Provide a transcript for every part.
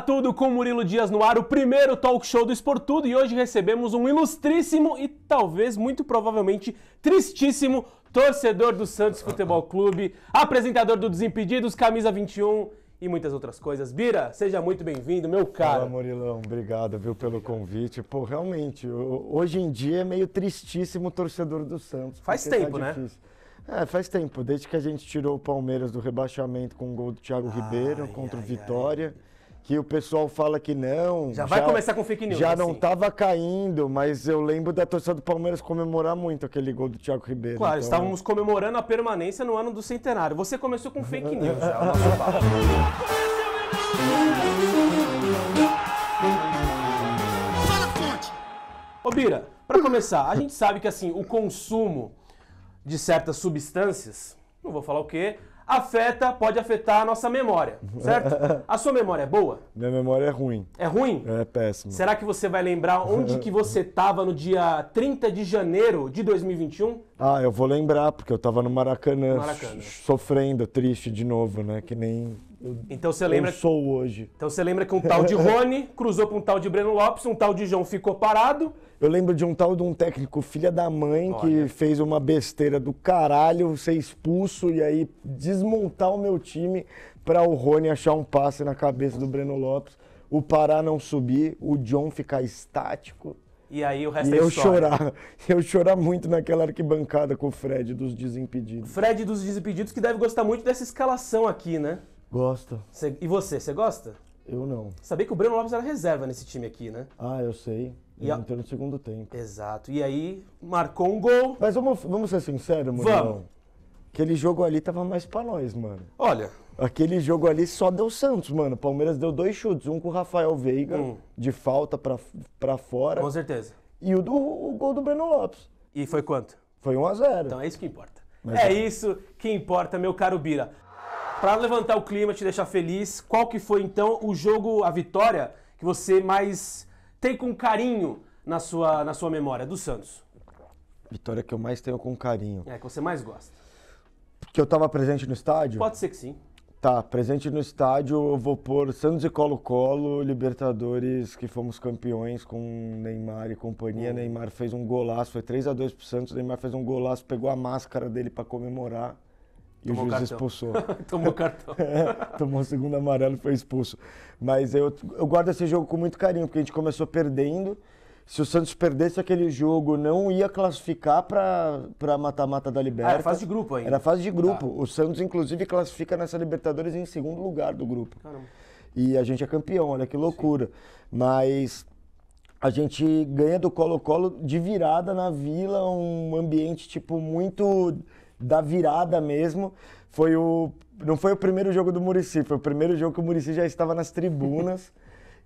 tudo com Murilo Dias no ar, o primeiro talk show do Esportudo e hoje recebemos um ilustríssimo e talvez muito provavelmente tristíssimo torcedor do Santos Futebol Clube, apresentador do Desimpedidos, camisa 21 e muitas outras coisas. Bira, seja muito bem-vindo, meu cara. Olá, Murilão, obrigado viu, pelo convite. Pô, realmente, hoje em dia é meio tristíssimo o torcedor do Santos. Faz tá tempo, tá né? É, faz tempo, desde que a gente tirou o Palmeiras do rebaixamento com o um gol do Thiago ai, Ribeiro contra ai, o Vitória. Ai que o pessoal fala que não. Já vai começar com fake news. Já não assim. tava caindo, mas eu lembro da torcida do Palmeiras comemorar muito aquele gol do Thiago Ribeiro. Claro, então... estávamos comemorando a permanência no ano do centenário. Você começou com fake news. já, Ô Bira, para começar, a gente sabe que assim, o consumo de certas substâncias, não vou falar o quê, afeta, pode afetar a nossa memória, certo? A sua memória é boa? Minha memória é ruim. É ruim? É péssima. Será que você vai lembrar onde que você estava no dia 30 de janeiro de 2021? Ah, eu vou lembrar, porque eu estava no Maracanã, Maracanã. sofrendo, triste de novo, né? Que nem eu, então você lembra, sou hoje. Então você lembra que um tal de Rony cruzou com um tal de Breno Lopes, um tal de João ficou parado. Eu lembro de um tal de um técnico filha da mãe Olha. que fez uma besteira do caralho, ser expulso e aí desmontar o meu time para o Rony achar um passe na cabeça do Breno Lopes, o Pará não subir, o John ficar estático. E aí o resto e é eu história. chorar. Eu chorar muito naquela arquibancada com o Fred dos Desimpedidos. Fred dos Desimpedidos que deve gostar muito dessa escalação aqui, né? gosta Cê, e você, você gosta? Eu não. Sabia que o Breno Lopes era reserva nesse time aqui, né? Ah, eu sei. E ele a... entrou no segundo tempo. Exato. E aí, marcou um gol. Mas vamos, vamos ser sinceros, Murilo. Vamos. Aquele jogo ali tava mais pra nós, mano. Olha. Aquele jogo ali só deu Santos, mano. Palmeiras deu dois chutes. Um com o Rafael Veiga, hum. de falta pra, pra fora. Com certeza. E o, do, o gol do Breno Lopes. E foi quanto? Foi 1 a 0 Então é isso que importa. Mas é, é isso que importa, meu caro Bira. Para levantar o clima, te deixar feliz, qual que foi então o jogo, a vitória que você mais tem com carinho na sua, na sua memória do Santos? Vitória que eu mais tenho com carinho. É, que você mais gosta. Porque eu estava presente no estádio? Pode ser que sim. Tá, presente no estádio eu vou pôr Santos e Colo-Colo, Libertadores, que fomos campeões com Neymar e companhia. Neymar fez um golaço, foi 3 a 2 pro Santos, Neymar fez um golaço, pegou a máscara dele para comemorar. E o juiz cartão. expulsou. tomou cartão. tomou o segundo amarelo e foi expulso. Mas eu, eu guardo esse jogo com muito carinho, porque a gente começou perdendo. Se o Santos perdesse aquele jogo, não ia classificar para mata-mata da Libertadores. Ah, era fase de grupo ainda. Era fase de tá. grupo. Tá. O Santos, inclusive, classifica nessa Libertadores em segundo lugar do grupo. Caramba. E a gente é campeão, olha que loucura. Sim. Mas a gente ganha do Colo-Colo de virada na vila, um ambiente, tipo, muito da virada mesmo, foi o. Não foi o primeiro jogo do Murici, foi o primeiro jogo que o Murici já estava nas tribunas.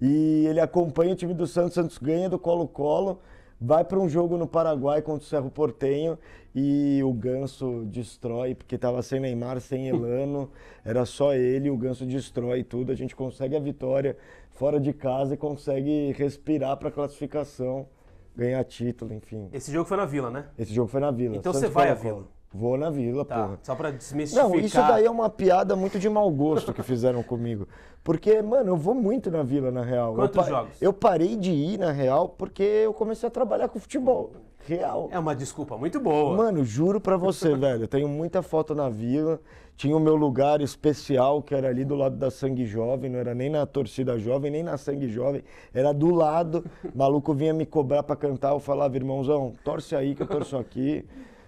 e ele acompanha o time do Santos. Santos ganha do Colo-Colo, vai para um jogo no Paraguai contra o Cerro Portenho e o Ganso destrói, porque estava sem Neymar, sem Elano, era só ele. O Ganso destrói tudo. A gente consegue a vitória fora de casa e consegue respirar para a classificação ganhar título, enfim. Esse jogo foi na Vila, né? Esse jogo foi na Vila. Então Santos você vai à Vila. Vou na vila, tá. porra. Só pra desmistificar. Não, isso daí é uma piada muito de mau gosto que fizeram comigo. Porque, mano, eu vou muito na vila, na real. Quantos eu pa... jogos? Eu parei de ir, na real, porque eu comecei a trabalhar com futebol. Real. É uma desculpa muito boa. Mano, juro pra você, velho. Eu tenho muita foto na vila. Tinha o meu lugar especial, que era ali do lado da Sangue Jovem. Não era nem na torcida jovem, nem na Sangue Jovem. Era do lado. O maluco vinha me cobrar pra cantar. Eu falava, irmãozão, torce aí que eu torço aqui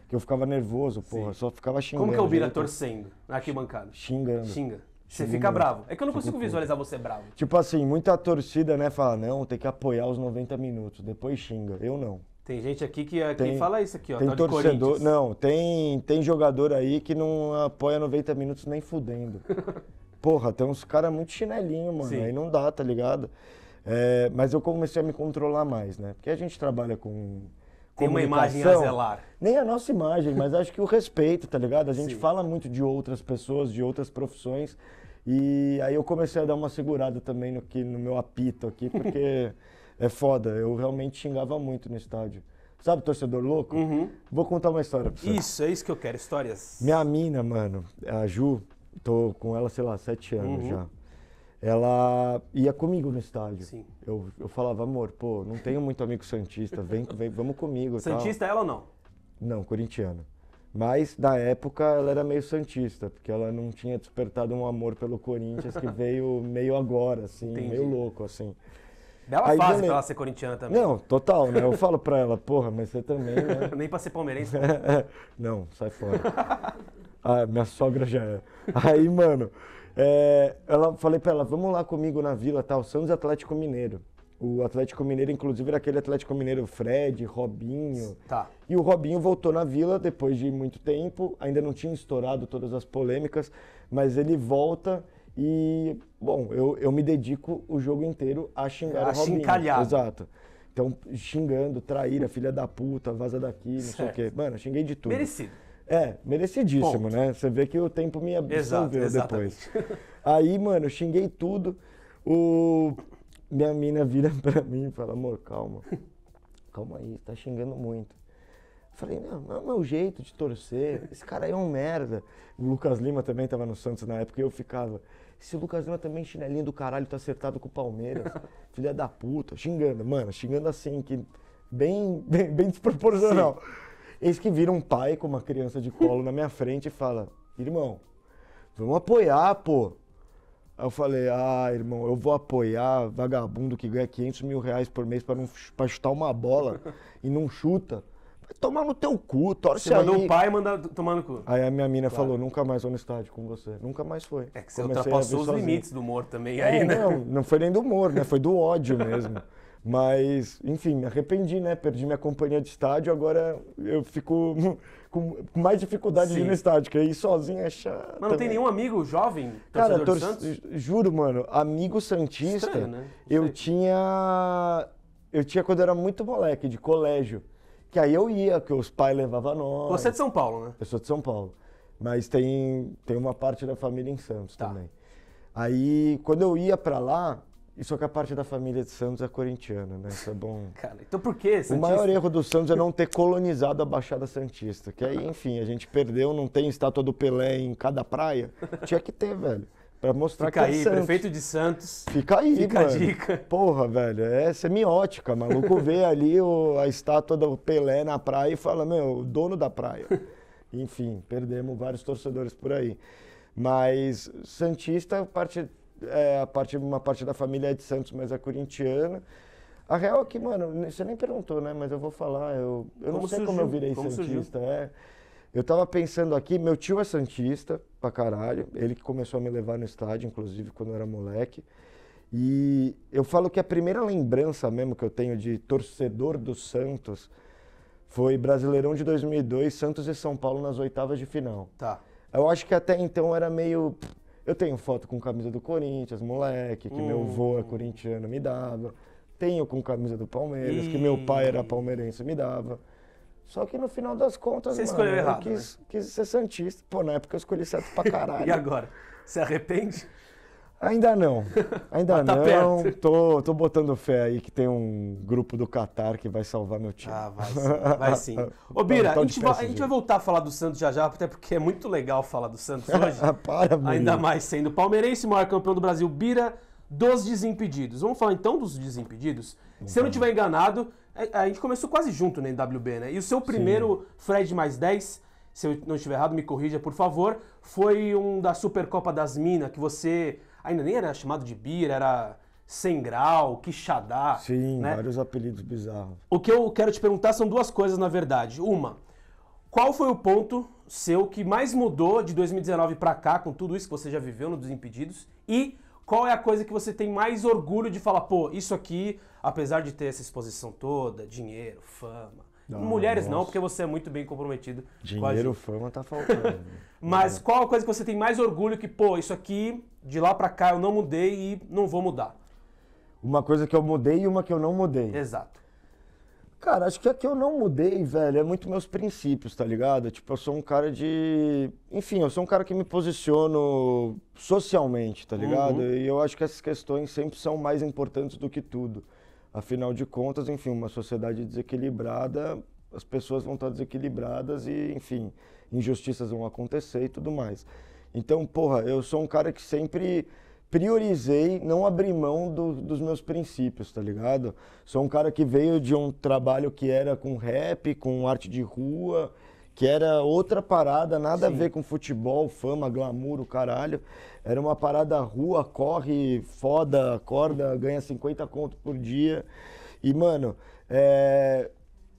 que eu ficava nervoso, porra, só ficava xingando. Como que eu é vira né? então, torcendo na arquibancada? Xingando. Xinga. Você fica bravo. É que eu não consigo visualizar você bravo. Tipo assim, muita torcida, né, fala, não, tem que apoiar os 90 minutos, depois xinga. Eu não. Tem gente aqui que é, tem, fala isso aqui, ó. Tem torcedor, não, tem, tem jogador aí que não apoia 90 minutos nem fudendo. Porra, tem uns caras muito chinelinho, mano. Sim. Aí não dá, tá ligado? É, mas eu comecei a me controlar mais, né? Porque a gente trabalha com como uma imagem a zelar. Nem a nossa imagem, mas acho que o respeito, tá ligado? A gente Sim. fala muito de outras pessoas, de outras profissões. E aí eu comecei a dar uma segurada também no, que, no meu apito aqui, porque é foda. Eu realmente xingava muito no estádio. Sabe, torcedor louco? Uhum. Vou contar uma história pra você. Isso, é isso que eu quero, histórias. Minha mina, mano, a Ju, tô com ela, sei lá, sete anos uhum. já ela ia comigo no estádio. Sim. Eu, eu falava, amor, pô, não tenho muito amigo Santista, vem, vem vamos comigo. Santista tal. É ela ou não? Não, corintiana. Mas na época ela era meio santista, porque ela não tinha despertado um amor pelo Corinthians que veio meio agora, assim, Entendi. meio louco, assim. Bela Aí, fase também... pra ela ser corintiana também. Não, total, né? Eu falo pra ela, porra, mas você também, né? Nem pra ser palmeirense. Né? não, sai fora. ah, minha sogra já é. Aí, mano, é, ela falei para ela, vamos lá comigo na Vila, tal, tá? Santos Atlético Mineiro. O Atlético Mineiro, inclusive, era aquele Atlético Mineiro Fred, Robinho. Tá. E o Robinho voltou na Vila depois de muito tempo, ainda não tinha estourado todas as polêmicas, mas ele volta e, bom, eu, eu me dedico o jogo inteiro a xingar a o Robinho. Chincalhar. Exato. Então, xingando, traíra, filha da puta, vaza daqui, não certo. sei o quê. Mano, xinguei de tudo. Merecido. É, merecidíssimo, Ponto. né? Você vê que o tempo me absorveu Exato, depois. Aí, mano, eu xinguei tudo. O... Minha mina vira pra mim e fala, amor, calma. Calma aí, tá xingando muito. falei, não, não é o meu jeito de torcer. Esse cara aí é um merda. O Lucas Lima também tava no Santos na época e eu ficava. Esse Lucas Lima também chinelinho do caralho, tá acertado com o Palmeiras. Filha da puta, xingando, mano, xingando assim, que bem, bem, bem desproporcional. Sim. Eis que vira um pai com uma criança de colo na minha frente e fala: Irmão, vamos apoiar, pô. Aí eu falei: Ah, irmão, eu vou apoiar vagabundo que ganha 500 mil reais por mês para não chutar uma bola e não chuta. Vai tomar no teu cu, torce Você aí. mandou o pai mandar tomar no cu. Aí a minha mina Claro. falou, nunca mais vou no estádio com você. Nunca mais foi. É que você Comecei ultrapassou os sozinho. limites do humor também é, aí, né? Não, não foi nem do humor, né? Foi do ódio mesmo. Mas, enfim, me arrependi, né? Perdi minha companhia de estádio, agora eu fico com mais dificuldade Sim. de ir no estádio, porque ir sozinho é chato. Mas não também. tem nenhum amigo jovem Cara, tor juro, mano, amigo santista, Estranho, né? eu tinha eu tinha quando eu era muito moleque de colégio, que aí eu ia, que os pais levavam nós. Você é de São Paulo, né? Eu sou de São Paulo. Mas tem tem uma parte da família em Santos tá. também. Aí, quando eu ia para lá, e só que a parte da família de Santos é corintiana, né? Isso é bom. Cara, então por que Santista? O maior erro do Santos é não ter colonizado a Baixada Santista. Que aí, enfim, a gente perdeu, não tem estátua do Pelé em cada praia. Tinha que ter, velho. Pra mostrar Fica que é aí, é Santos. prefeito de Santos. Fica aí, Fica mano. a dica. Porra, velho, é semiótica. Maluco vê ali o, a estátua do Pelé na praia e fala, meu, o dono da praia. Enfim, perdemos vários torcedores por aí. Mas Santista, parte é, a parte, uma parte da família é de Santos, mas é corintiana. A real é que, mano, você nem perguntou, né? Mas eu vou falar, eu, eu não sei surgiu? como eu virei como Santista. É. Eu tava pensando aqui, meu tio é Santista pra caralho, ele que começou a me levar no estádio, inclusive, quando eu era moleque. E eu falo que a primeira lembrança mesmo que eu tenho de torcedor do Santos foi Brasileirão de 2002, Santos e São Paulo nas oitavas de final. Tá. Eu acho que até então era meio eu tenho foto com camisa do Corinthians, moleque, que hum. meu avô é hum. corintiano, me dava. Tenho com camisa do Palmeiras, hum. que meu pai era hum. palmeirense, me dava. Só que no final das contas, Você mano, escolheu errado, quis, né? quis ser Santista. Pô, na época eu escolhi certo pra caralho. e agora? Se arrepende? Ainda não, ainda tá não. Perto. Tô, tô botando fé aí que tem um grupo do Qatar que vai salvar meu time. Ah, vai sim. Vai sim. Ô, Bira, então, então, a gente, vai, a gente vai voltar a falar do Santos já já, até porque é muito legal falar do Santos hoje. Ah, para, Bira. Ainda mais sendo palmeirense, maior campeão do Brasil, Bira, dos desimpedidos. Vamos falar então dos desimpedidos? Se eu não tiver enganado, é, a, gente começou quase junto no WB, né? E o seu primeiro sim. Fred mais 10 se eu não estiver errado, me corrija, por favor. Foi um da Supercopa das Minas, que você ainda nem era chamado de Bira, era Sem Grau, Quixadá. Sim, né? vários apelidos bizarros. O que eu quero te perguntar são duas coisas, na verdade. Uma, qual foi o ponto seu que mais mudou de 2019 para cá, com tudo isso que você já viveu no Desimpedidos? E qual é a coisa que você tem mais orgulho de falar, pô, isso aqui, apesar de ter essa exposição toda, dinheiro, fama, Mulheres não, porque você é muito bem comprometido. Dinheiro, fama tá faltando. Mas é. qual a coisa que você tem mais orgulho que, pô, isso aqui de lá para cá eu não mudei e não vou mudar? Uma coisa que eu mudei e uma que eu não mudei. Exato. Cara, acho que a que eu não mudei, velho, é muito meus princípios, tá ligado? Tipo, eu sou um cara de. Enfim, eu sou um cara que me posiciono socialmente, tá ligado? Uhum. E eu acho que essas questões sempre são mais importantes do que tudo. Afinal de contas, enfim, uma sociedade desequilibrada, as pessoas vão estar desequilibradas e, enfim, injustiças vão acontecer e tudo mais. Então, porra, eu sou um cara que sempre priorizei não abrir mão do, dos meus princípios, tá ligado? Sou um cara que veio de um trabalho que era com rap, com arte de rua, que era outra parada, nada Sim. a ver com futebol, fama, glamour, o caralho. Era uma parada rua, corre, foda, acorda, ganha 50 conto por dia. E, mano, é...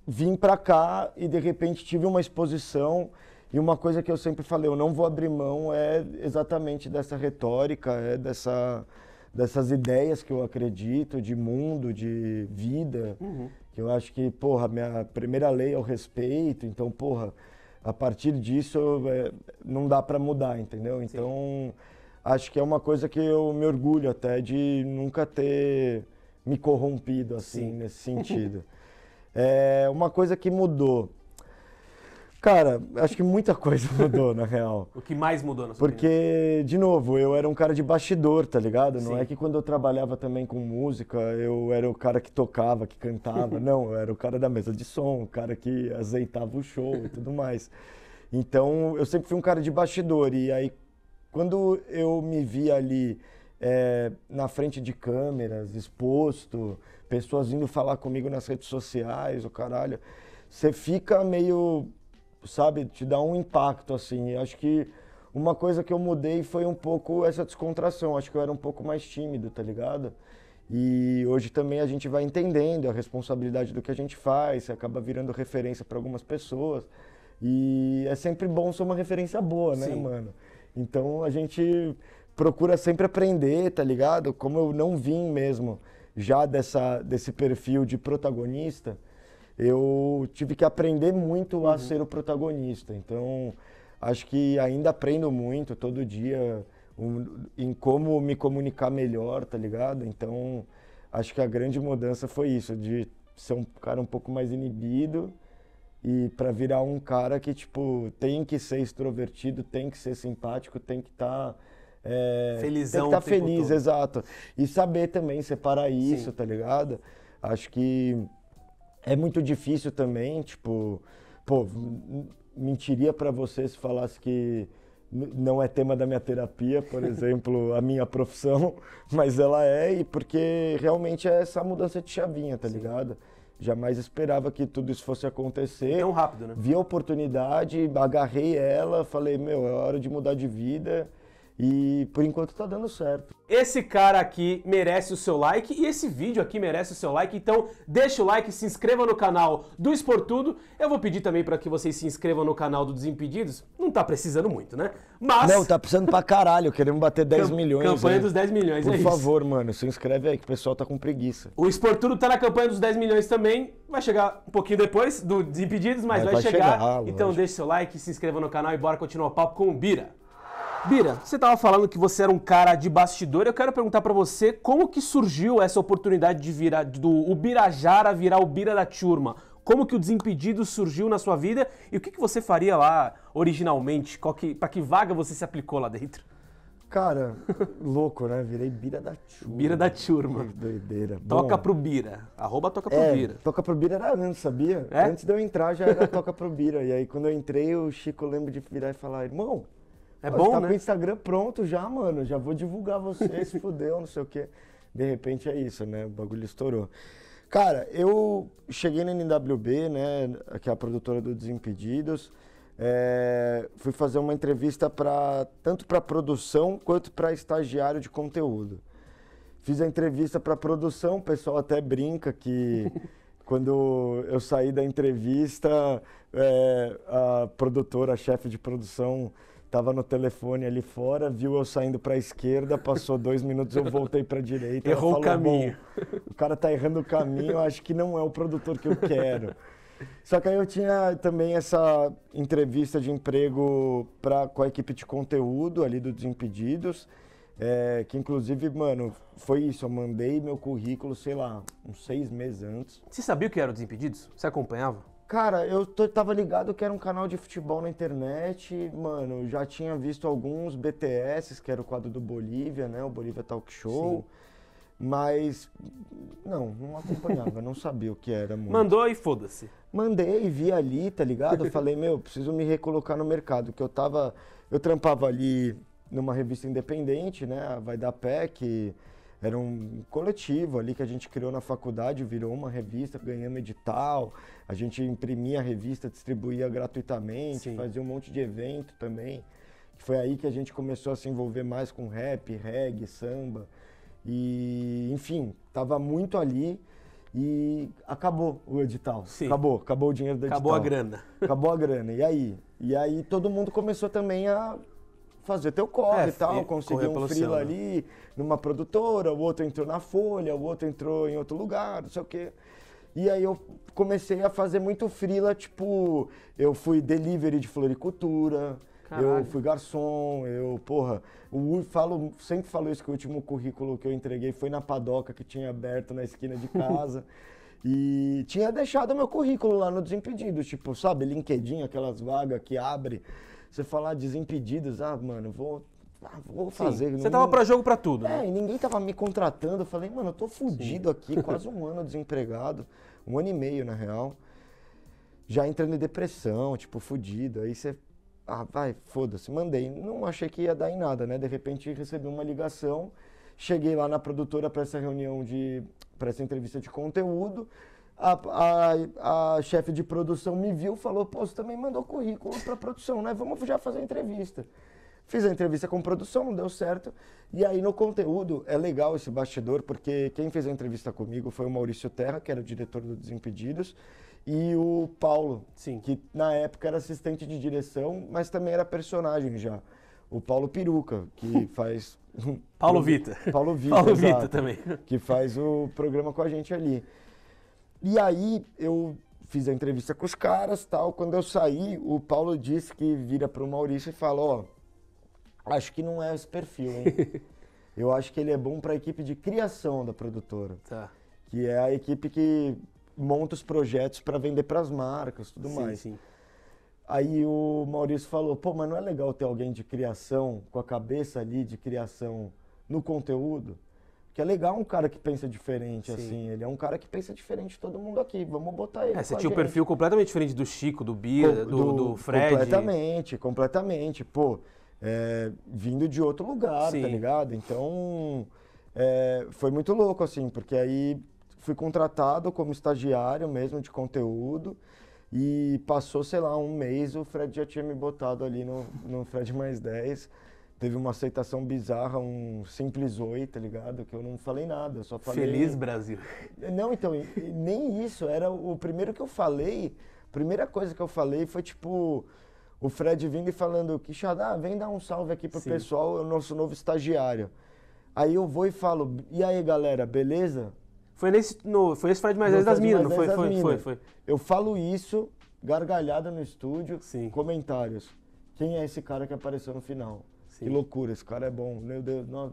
vim pra cá e de repente tive uma exposição. E uma coisa que eu sempre falei, eu não vou abrir mão é exatamente dessa retórica, é dessa, dessas ideias que eu acredito, de mundo, de vida. Uhum. Que eu acho que, porra, minha primeira lei é o respeito, então, porra, a partir disso é, não dá para mudar, entendeu? Então. Sim acho que é uma coisa que eu me orgulho até de nunca ter me corrompido assim Sim. nesse sentido. é uma coisa que mudou. Cara, acho que muita coisa mudou, na real. O que mais mudou na sua Porque, opinião? de novo, eu era um cara de bastidor, tá ligado? Não é que quando eu trabalhava também com música, eu era o cara que tocava, que cantava. Não, eu era o cara da mesa de som, o cara que azeitava o show e tudo mais. Então, eu sempre fui um cara de bastidor. E aí, quando eu me vi ali é, na frente de câmeras, exposto, pessoas vindo falar comigo nas redes sociais, o caralho, você fica meio, sabe, te dá um impacto assim. Eu acho que uma coisa que eu mudei foi um pouco essa descontração. Acho que eu era um pouco mais tímido, tá ligado? E hoje também a gente vai entendendo a responsabilidade do que a gente faz, você acaba virando referência para algumas pessoas. E é sempre bom ser uma referência boa, né, Sim. mano? Então a gente procura sempre aprender, tá ligado? Como eu não vim mesmo já dessa, desse perfil de protagonista, eu tive que aprender muito uhum. a ser o protagonista. Então acho que ainda aprendo muito todo dia um, em como me comunicar melhor, tá ligado? Então acho que a grande mudança foi isso, de ser um cara um pouco mais inibido e para virar um cara que tipo tem que ser extrovertido, tem que ser simpático, tem que estar tá, é, felizão, tem que tá feliz, todo. exato. E saber também separar isso, Sim. tá ligado? Acho que é muito difícil também, tipo, pô, mentiria para você se falasse que não é tema da minha terapia, por exemplo, a minha profissão, mas ela é, e porque realmente é essa mudança de chavinha, tá Sim. ligado? Jamais esperava que tudo isso fosse acontecer. Tão rápido, né? Vi a oportunidade, agarrei ela, falei, meu, é hora de mudar de vida. E por enquanto tá dando certo. Esse cara aqui merece o seu like e esse vídeo aqui merece o seu like, então deixa o like, se inscreva no canal do Esportudo. Eu vou pedir também para que vocês se inscrevam no canal do Desimpedidos. Não tá precisando muito, né? Mas Não, tá precisando pra caralho, queremos bater 10 Cam milhões. Campanha aí. dos 10 milhões, Por é favor, isso. mano, se inscreve aí que o pessoal tá com preguiça. O Esportudo tá na campanha dos 10 milhões também. Vai chegar um pouquinho depois do Desimpedidos, mas, vai, vai, chegar. chegar ah, então deixa o seu like, se inscreva no canal e bora continuar o papo com o Bira. Bira, você estava falando que você era um cara de bastidor. Eu quero perguntar para você como que surgiu essa oportunidade de virar do Ubirajara virar o Bira da Turma. Como que o Desimpedido surgiu na sua vida e o que, que você faria lá originalmente? Para que vaga você se aplicou lá dentro? Cara, louco, né? Virei Bira da Turma. Bira da Turma. Que doideira. Toca Bom, pro Bira. Arroba Toca pro é, Bira. Toca pro Bira era antes, sabia? É? Antes de eu entrar já era Toca pro Bira. E aí quando eu entrei, o Chico lembra de virar e falar, irmão, é bom, tá né? com o Instagram pronto já, mano. Já vou divulgar vocês fodeu fudeu, não sei o quê. De repente é isso, né? O bagulho estourou. Cara, eu cheguei na NWB, né? Que é a produtora do Desimpedidos. É, fui fazer uma entrevista para tanto para produção quanto para estagiário de conteúdo. Fiz a entrevista para produção, o pessoal até brinca que quando eu saí da entrevista, é, a produtora, a chefe de produção, Tava no telefone ali fora, viu eu saindo para a esquerda, passou dois minutos, eu voltei para a direita. Errou falou, o caminho. o cara tá errando o caminho, acho que não é o produtor que eu quero. Só que aí eu tinha também essa entrevista de emprego pra, com a equipe de conteúdo ali do Desimpedidos, é, que inclusive, mano, foi isso. Eu mandei meu currículo, sei lá, uns seis meses antes. Você sabia o que era o Desimpedidos? Você acompanhava? Cara, eu tô, tava ligado que era um canal de futebol na internet, mano, já tinha visto alguns BTS, que era o quadro do Bolívia, né, o Bolívia Talk Show, Sim. mas não, não acompanhava, não sabia o que era mano. Mandou e foda-se. Mandei, vi ali, tá ligado? Eu falei, meu, preciso me recolocar no mercado, que eu tava, eu trampava ali numa revista independente, né, Vai Dar Pé, que era um coletivo ali que a gente criou na faculdade, virou uma revista, ganhamos edital, a gente imprimia a revista, distribuía gratuitamente, Sim. fazia um monte de evento também. Foi aí que a gente começou a se envolver mais com rap, reggae, samba. E, enfim, tava muito ali e acabou o edital. Sim. Acabou, acabou o dinheiro do acabou edital. Acabou a grana. Acabou a grana. E aí? E aí todo mundo começou também a fazer teu corre é, e tal, conseguir um freela né? ali numa produtora, o outro entrou na Folha, o outro entrou em outro lugar, não sei o quê. E aí eu comecei a fazer muito frila tipo, eu fui delivery de floricultura, Caralho. eu fui garçom, eu, porra, o, falo, sempre falo isso que o último currículo que eu entreguei foi na padoca que tinha aberto na esquina de casa. e tinha deixado meu currículo lá no Desimpedido, tipo, sabe, LinkedIn, aquelas vagas que abre. Você falar desimpedidos, ah, mano, vou ah, vou fazer. Sim, você tava para jogo para tudo, né? é, e ninguém tava me contratando. Eu falei, mano, eu tô fudido Sim. aqui, quase um ano desempregado, um ano e meio na real. Já entrando em depressão, tipo, fudido. Aí você, ah, vai, foda-se, mandei. Não achei que ia dar em nada, né? De repente recebi uma ligação, cheguei lá na produtora para essa reunião de, para essa entrevista de conteúdo a, a, a chefe de produção me viu e falou: Pô, você também mandou currículo para produção, né? Vamos já fazer a entrevista. Fiz a entrevista com produção, não deu certo. E aí no conteúdo é legal esse bastidor, porque quem fez a entrevista comigo foi o Maurício Terra, que era o diretor do Desimpedidos, e o Paulo, Sim. que na época era assistente de direção, mas também era personagem já. O Paulo Peruca, que faz. Paulo Vita. Paulo Vita. Paulo Vita também. Que faz o programa com a gente ali. E aí eu fiz a entrevista com os caras tal. Quando eu saí, o Paulo disse que vira para o Maurício e fala: Ó, oh, acho que não é esse perfil, hein? eu acho que ele é bom para a equipe de criação da produtora. Tá. Que é a equipe que monta os projetos para vender para as marcas tudo sim, mais. Sim. Aí o Maurício falou: pô, mas não é legal ter alguém de criação, com a cabeça ali de criação no conteúdo? que é legal um cara que pensa diferente, Sim. assim. Ele é um cara que pensa diferente de todo mundo aqui. Vamos botar ele. É, você tinha um perfil completamente diferente do Chico, do Bia, do, do, do Fred. Completamente, completamente. Pô, é, vindo de outro lugar, tá Sim. tá ligado? Então, é, foi muito louco, assim, porque aí fui contratado como estagiário mesmo de conteúdo. E passou, sei lá, um mês, o Fred já tinha me botado ali no, no Fred mais 10 teve uma aceitação bizarra, um simples oi, tá ligado? Que eu não falei nada, só falei. Feliz Brasil. Não, então, nem isso. Era o primeiro que eu falei, primeira coisa que eu falei foi tipo. O Fred vindo e falando, Quixadá, vem dar um salve aqui pro Sim. pessoal, é o nosso novo estagiário. Aí eu vou e falo, e aí galera, beleza? Foi nesse, no, foi esse Fred mais 10 das minas, não foi? Foi, mina. foi, foi. Eu falo isso, gargalhada no estúdio, Sim. comentários. Quem é esse cara que apareceu no final? Sim. Que loucura, esse cara é bom. Meu Deus, não...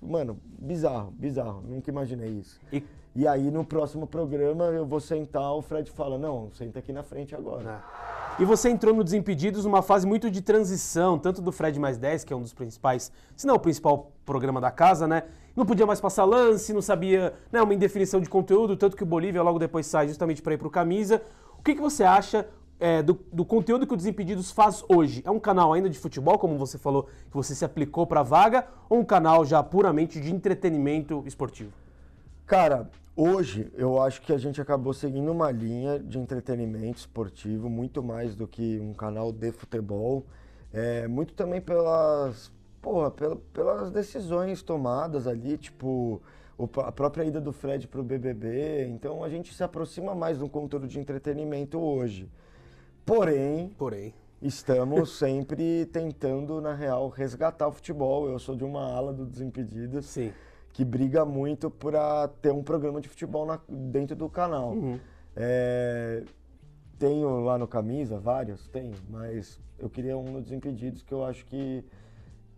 mano, bizarro, bizarro. Nunca imaginei isso. E... e... aí no próximo programa eu vou sentar, o Fred fala, não, senta aqui na frente agora. É. E você entrou no Desimpedidos numa fase muito de transição, tanto do Fred mais 10, que é um dos principais, se não o principal programa da casa, né? Não podia mais passar lance, não sabia, né, uma indefinição de conteúdo, tanto que o Bolívia logo depois sai justamente para ir para o camisa. O que, que você acha? é, do, do, conteúdo que o Desimpedidos faz hoje? É um canal ainda de futebol, como você falou, que você se aplicou para a vaga, ou um canal já puramente de entretenimento esportivo? Cara, hoje eu acho que a gente acabou seguindo uma linha de entretenimento esportivo, muito mais do que um canal de futebol. É, muito também pelas, porra, pela, pelas decisões tomadas ali, tipo a própria ida do Fred para o BBB. Então a gente se aproxima mais de um conteúdo de entretenimento hoje. Porém, Porém, estamos sempre tentando, na real, resgatar o futebol. Eu sou de uma ala do Desimpedidos Sim. que briga muito para ter um programa de futebol na, dentro do canal. Uhum. É, tenho lá no Camisa vários, tenho, mas eu queria um no Desimpedidos que eu acho que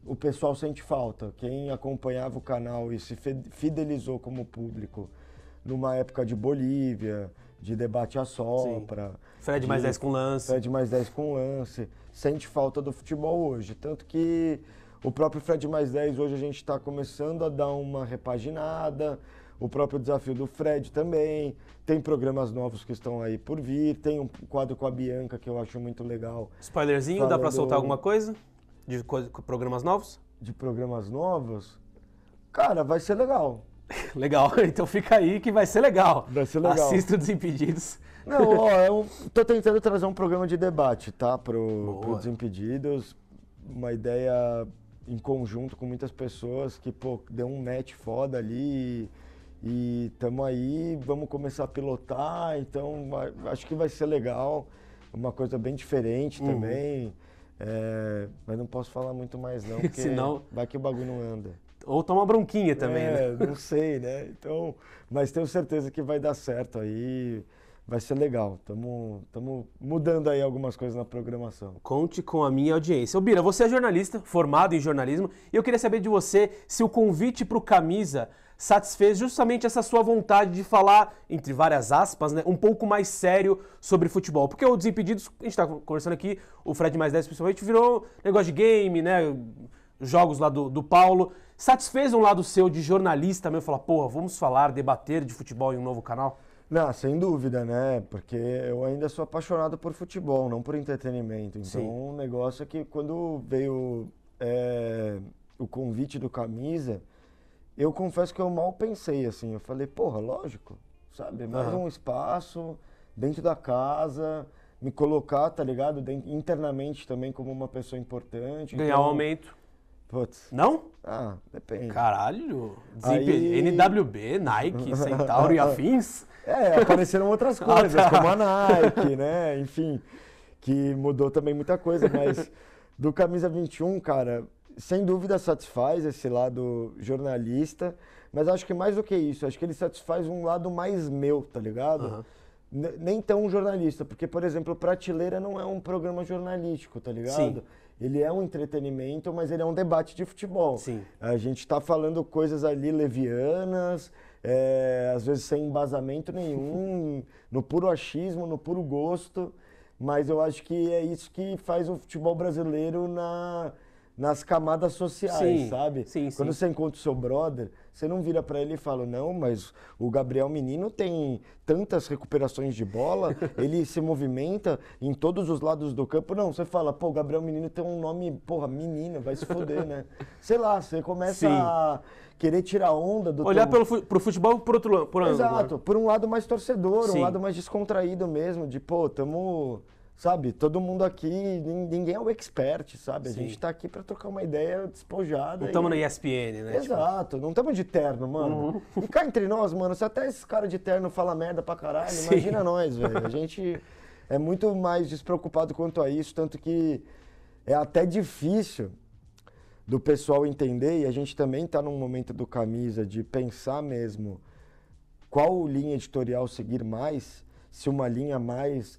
o pessoal sente falta. Quem acompanhava o canal e se fidelizou como público numa época de Bolívia, de debate à sopra. Fred de, mais 10 com lance. Fred mais 10 com lance. Sente falta do futebol hoje. Tanto que o próprio Fred mais 10 hoje a gente está começando a dar uma repaginada. O próprio desafio do Fred também. Tem programas novos que estão aí por vir. Tem um quadro com a Bianca que eu acho muito legal. Spoilerzinho, Falando... dá para soltar alguma coisa? De co programas novos? De programas novos? Cara, vai ser legal. Legal, então fica aí que vai ser legal. Vai ser legal. Assista o Desimpedidos. Não, ó, eu é tô tentando trazer um programa de debate, tá? Pro, pro Desimpedidos. Uma ideia em conjunto com muitas pessoas que, pô, deu um match foda ali. E estamos aí, vamos começar a pilotar, então acho que vai ser legal, uma coisa bem diferente uhum. também. É, mas não posso falar muito mais não, porque Senão... vai que o bagulho não anda. Ou toma bronquinha também, é, né? Não sei, né? Então, mas tenho certeza que vai dar certo aí. Vai ser legal. Estamos mudando aí algumas coisas na programação. Conte com a minha audiência. Ô Bira, você é jornalista, formado em jornalismo, e eu queria saber de você se o convite para o Camisa satisfez justamente essa sua vontade de falar, entre várias aspas, né, um pouco mais sério sobre futebol. Porque o Desimpedidos, a gente está conversando aqui, o Fred mais 10 principalmente, virou negócio de game, né? Jogos lá do, do Paulo. Satisfez um lado seu de jornalista mesmo? Falar, porra, vamos falar, debater de futebol em um novo canal? Não, sem dúvida, né? Porque eu ainda sou apaixonado por futebol, não por entretenimento. Então, Sim. um negócio é que quando veio é, o convite do Camisa, eu confesso que eu mal pensei, assim. Eu falei, porra, lógico, sabe? Mais uhum. um espaço dentro da casa, me colocar, tá ligado? internamente também como uma pessoa importante. Ganhar então, um aumento. Putz. Não? Ah, depende. Caralho. Zip, Aí... NWB, Nike, Centauro e afins? É, apareceram outras coisas, ah, tá. como a Nike, né? Enfim, que mudou também muita coisa, mas do Camisa 21, cara, sem dúvida satisfaz esse lado jornalista, mas acho que mais do que isso, acho que ele satisfaz um lado mais meu, tá ligado? Uhum nem tão jornalista, porque, por exemplo, Prateleira não é um programa jornalístico, tá ligado? Sim ele é um entretenimento, mas ele é um debate de futebol. Sim. A gente está falando coisas ali levianas, é, às vezes sem embasamento nenhum, no puro achismo, no puro gosto. Mas eu acho que é isso que faz o futebol brasileiro na nas camadas sociais, sim, sabe? Sim, Quando sim. você encontra o seu brother, você não vira para ele e fala: "Não, mas o Gabriel menino tem tantas recuperações de bola, ele se movimenta em todos os lados do campo". Não, você fala: "Pô, o Gabriel menino tem um nome, porra, menino, vai se foder, né?". Sei lá, você começa a querer tirar onda do Olhar teu... pelo pro futebol por outro lado, por Exato, ângulo. Né? por um lado mais torcedor, um lado mais descontraído mesmo, de pô, tamo sabe, todo mundo aqui, ninguém é o expert, sabe? A gente está aqui para trocar uma ideia despojada. Não estamos e... na ESPN, né? Tipo? Exato, tipo... não estamos de terno, mano. Uhum. E cá entre nós, mano, se até esse cara de terno fala merda pra caralho, Sim. imagina nós, velho. A gente é muito mais despreocupado quanto a isso, tanto que é até difícil do pessoal entender, e a gente também está num momento do camisa de pensar mesmo qual linha editorial seguir mais, se uma linha mais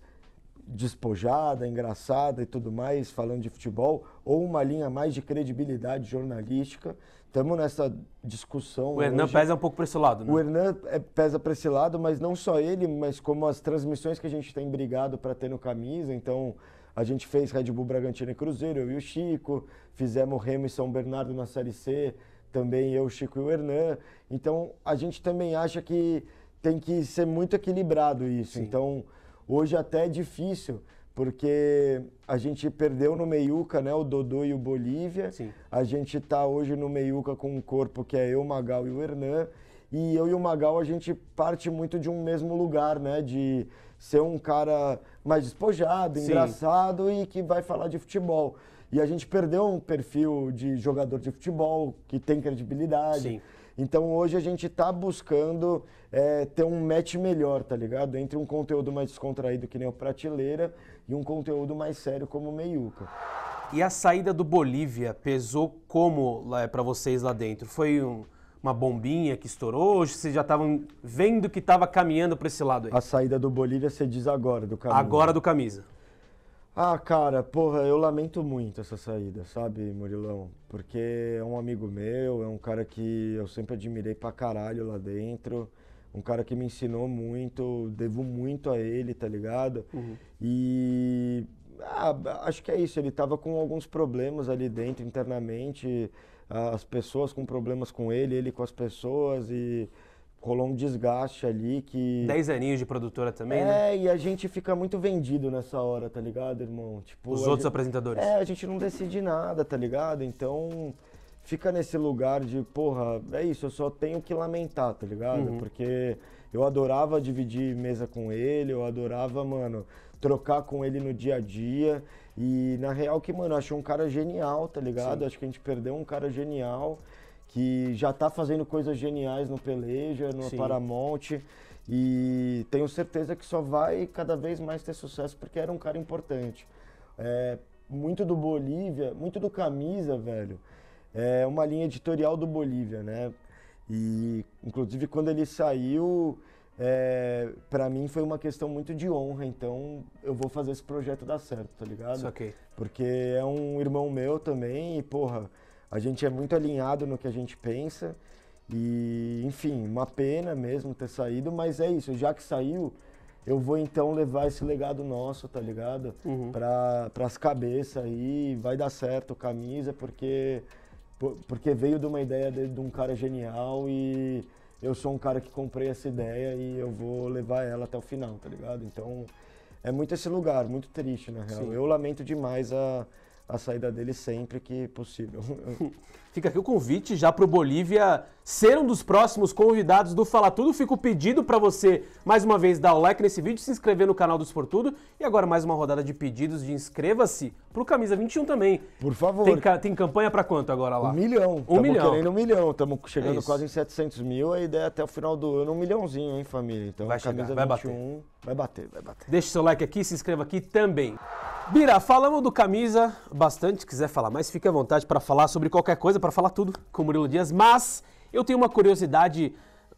despojada, engraçada e tudo mais, falando de futebol, ou uma linha mais de credibilidade jornalística. Estamos nessa discussão. O Hernan hoje. pesa um pouco para esse lado, né? O Hernan é, pesa para esse lado, mas não só ele, mas como as transmissões que a gente tem brigado para ter no camisa. Então, a gente fez Red Bull Bragantino e Cruzeiro, eu e o Chico, fizemos Remo e São Bernardo na Série C, também eu, Chico e o Hernan. Então, a gente também acha que tem que ser muito equilibrado isso. Sim. Então Hoje até é difícil, porque a gente perdeu no Meiuca, né, o Dodô e o Bolívia. Sim. A gente está hoje no Meiuca com um corpo que é eu, Magal e o Hernan. E eu e o Magal a gente parte muito de um mesmo lugar, né, de ser um cara mais despojado, Sim. engraçado e que vai falar de futebol. E a gente perdeu um perfil de jogador de futebol que tem credibilidade. Sim. Então hoje a gente está buscando é, ter um match melhor, tá ligado? Entre um conteúdo mais descontraído que nem o Prateleira e um conteúdo mais sério como o Meiuca. E a saída do Bolívia pesou como é, para vocês lá dentro? Foi um, uma bombinha que estourou? Ou vocês já estavam vendo que estava caminhando para esse lado aí? A saída do Bolívia você diz agora, do camisa. Agora do camisa. Ah, cara, porra, eu lamento muito essa saída, sabe, Murilão? Porque é um amigo meu, é um cara que eu sempre admirei pra caralho lá dentro, um cara que me ensinou muito, devo muito a ele, tá ligado? Uhum. E ah, acho que é isso, ele tava com alguns problemas ali dentro internamente, as pessoas com problemas com ele, ele com as pessoas e rolou um desgaste ali que. Dez aninhos de produtora também, é, né? É, e a gente fica muito vendido nessa hora, tá ligado, irmão? Tipo, Os outros gente... apresentadores. É, a gente não decide nada, tá ligado? Então fica nesse lugar de, porra, é isso, eu só tenho que lamentar, tá ligado? Uhum. Porque eu adorava dividir mesa com ele, eu adorava, mano, trocar com ele no dia a dia. E na real que, mano, acho um cara genial, tá ligado? Sim. Acho que a gente perdeu um cara genial que já está fazendo coisas geniais no Peleja, no Sim. Paramount. E tenho certeza que só vai cada vez mais ter sucesso porque era um cara importante. É, muito do Bolívia, muito do Camisa, velho. É uma linha editorial do Bolívia, né? E inclusive quando ele saiu, é, para mim foi uma questão muito de honra, então eu vou fazer esse projeto dar certo, tá ligado? Isso aqui. Porque é um irmão meu também e, porra, a gente é muito alinhado no que a gente pensa. E, enfim, uma pena mesmo ter saído, mas é isso, já que saiu, eu vou então levar esse legado nosso, tá ligado? Uhum. Pra, pras cabeças aí, vai dar certo, camisa, porque, porque veio de uma ideia de, de um cara genial e eu sou um cara que comprei essa ideia e eu vou levar ela até o final, tá ligado? Então é muito esse lugar, muito triste na real. Sim. Eu lamento demais a a saída dele sempre que possível. Fica aqui o convite já para o Bolívia ser um dos próximos convidados do Fala Tudo. Fica o pedido para você, mais uma vez, dar o like nesse vídeo, se inscrever no canal do Esportudo. E agora mais uma rodada de pedidos de inscreva-se pro Camisa 21 também. Por favor. Tem, tem campanha para quanto agora lá? Um milhão. Um Tamo milhão. querendo um milhão. Estamos chegando é quase em 700 mil. A ideia é até o final do ano um milhãozinho, hein, família? Então, vai Camisa chegar, vai bater. vai bater, vai bater. Deixe seu like aqui, se inscreva aqui também. Bira, falamos do camisa bastante, quiser falar mais, fique à vontade para falar sobre qualquer coisa, para falar tudo com o Murilo Dias, mas eu tenho uma curiosidade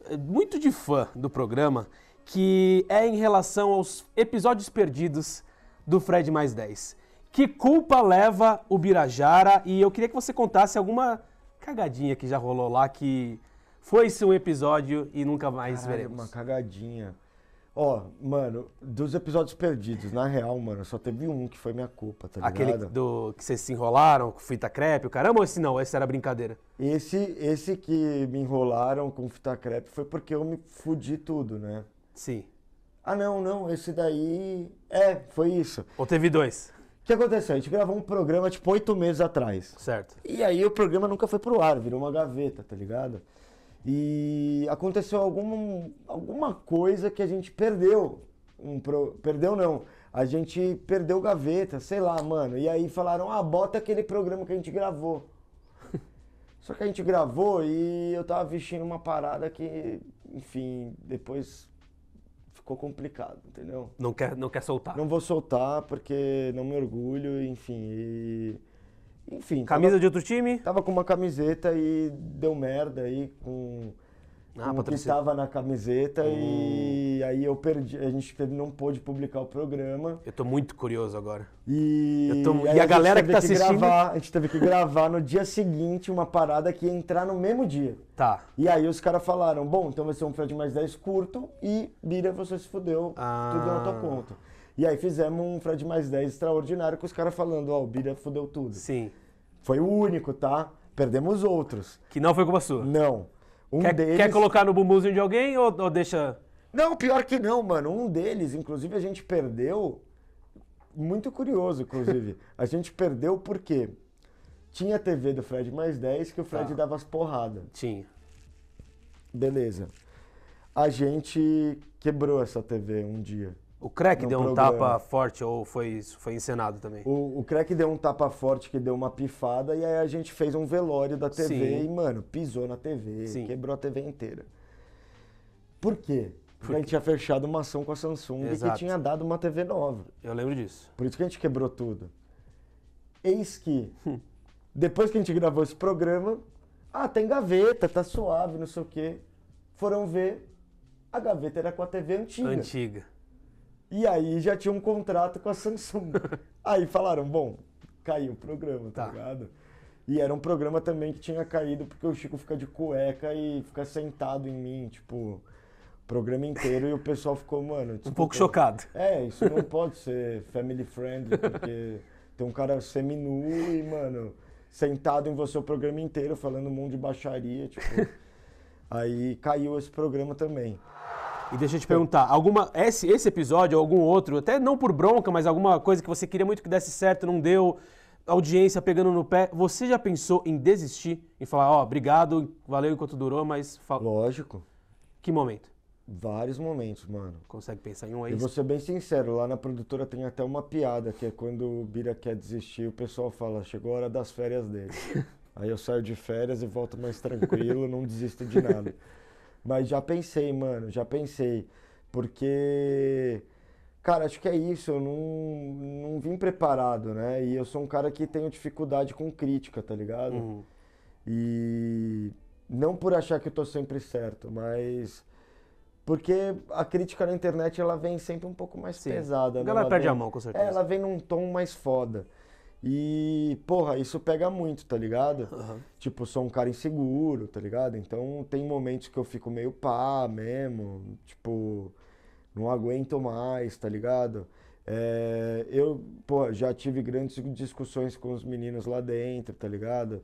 eh, muito de fã do programa, que é em relação aos episódios perdidos do Fred Mais 10. Que culpa leva o Birajara? E eu queria que você contasse alguma cagadinha que já rolou lá, que foi esse um episódio e nunca mais Caralho, veremos. Uma cagadinha. Ó, mano, dos episódios perdidos, na real, mano, só teve um que foi minha culpa, tá Aquele ligado? Aquele do que vocês se enrolaram com fita crepe, o caramba, ou esse não? Esse era brincadeira? Esse, esse que me enrolaram com fita crepe foi porque eu me fudi tudo, né? Sim. Ah, não, não, esse daí. É, foi isso. Ou teve dois? que aconteceu? A gente gravou um programa, tipo, oito meses atrás. Certo. E aí o programa nunca foi pro ar, virou uma gaveta, tá ligado? E aconteceu alguma alguma coisa que a gente perdeu. Um pro, perdeu não. A gente perdeu gaveta, sei lá, mano. E aí falaram, ah, bota aquele programa que a gente gravou. Só que a gente gravou e eu tava vestindo uma parada que, enfim, depois ficou complicado, entendeu? Não quer, não quer soltar? Não vou soltar porque não me orgulho, enfim. E... Enfim. Camisa tava, de outro time? Tava com uma camiseta e deu merda aí com ah, o que estava na camiseta hum. e aí eu perdi, a gente não pôde publicar o programa. Eu tô muito curioso agora. E, tô... e a, a, galera que tá que assistindo... Gravar, a gente teve que gravar no dia seguinte uma parada que ia entrar no mesmo dia. Tá. E aí os caras falaram, bom, então vai ser um Fred mais 10 curto e Bira, você se fudeu, ah. tudo na tua conta. E aí fizemos um Fred mais 10 extraordinário com os caras falando, ó, oh, o Bira fudeu tudo. Sim. Foi o único, tá? Perdemos outros. Que não foi culpa sua. Não. Um quer, deles... quer colocar no bumbuzinho de alguém ou, ou deixa. Não, pior que não, mano. Um deles, inclusive, a gente perdeu. Muito curioso, inclusive. a gente perdeu porque tinha a TV do Fred mais 10 que o Fred tá. dava as porradas. Tinha. Beleza. A gente quebrou essa TV um dia. O crack deu um programa. tapa forte ou foi, foi encenado também? O, o crack deu um tapa forte que deu uma pifada e aí a gente fez um velório da TV Sim. e, mano, pisou na TV, Sim. quebrou a TV inteira. Por quê? Porque a gente tinha fechado uma ação com a Samsung Exato. que tinha dado uma TV nova. Eu lembro disso. Por isso que a gente quebrou tudo. Eis que, depois que a gente gravou esse programa, ah, tem gaveta, tá suave, não sei o quê. Foram ver, a gaveta era com a TV antiga. Antiga. E aí já tinha um contrato com a Samsung. aí falaram, bom, caiu o programa, tá, tá ligado? E era um programa também que tinha caído porque o Chico fica de cueca e fica sentado em mim, tipo, o programa inteiro e o pessoal ficou, mano. Desculpa, um tipo, pouco chocado. É, isso não pode ser family friendly, porque tem um cara seminu e, mano, sentado em você o programa inteiro falando um monte de baixaria, tipo. aí caiu esse programa também. E deixa eu te perguntar, alguma esse, esse episódio ou algum outro, até não por bronca, mas alguma coisa que você queria muito que desse certo, não deu, audiência pegando no pé, você já pensou em desistir? Em falar, ó, oh, obrigado, valeu enquanto durou, mas... Fala... Lógico. Que momento? Vários momentos, mano. Consegue pensar em um aí? E vou ser bem sincero, lá na produtora tem até uma piada, que é quando o Bira quer desistir, o pessoal fala, chegou a hora das férias dele. aí eu saio de férias e volto mais tranquilo, não desisto de nada. Mas já pensei, mano, já pensei. Porque, cara, acho que é isso. Eu não, não vim preparado, né? E eu sou um cara que tenho dificuldade com crítica, tá ligado? Uhum. E não por achar que eu tô sempre certo, mas porque a crítica na internet ela vem sempre um pouco mais Sim. pesada. Né? A galera ela perde vem, a mão, com é, certeza. É, ela vem num tom mais foda. E, porra, isso pega muito, tá ligado? Uhum. Tipo, sou um cara inseguro, tá ligado? Então tem momentos que eu fico meio pá mesmo, tipo, não aguento mais, tá ligado? É, eu, porra, já tive grandes discussões com os meninos lá dentro, tá ligado?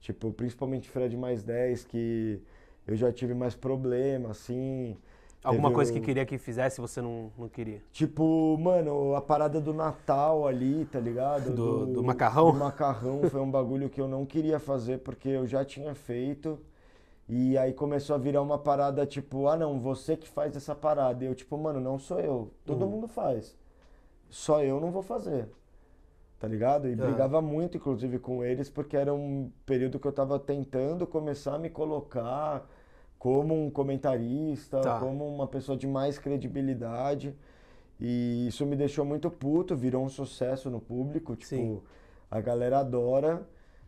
Tipo, principalmente Fred mais 10, que eu já tive mais problema, assim. Alguma coisa que queria que fizesse você não, não queria? Tipo, mano, a parada do Natal ali, tá ligado? Do, do, do macarrão? Do macarrão foi um bagulho que eu não queria fazer porque eu já tinha feito. E aí começou a virar uma parada tipo, ah não, você que faz essa parada. E eu, tipo, mano, não sou eu. Todo hum. mundo faz. Só eu não vou fazer. Tá ligado? E é. brigava muito, inclusive, com eles, porque era um período que eu tava tentando começar a me colocar como um comentarista, tá. como uma pessoa de mais credibilidade. E isso me deixou muito puto, virou um sucesso no público, tipo, Sim. a galera adora,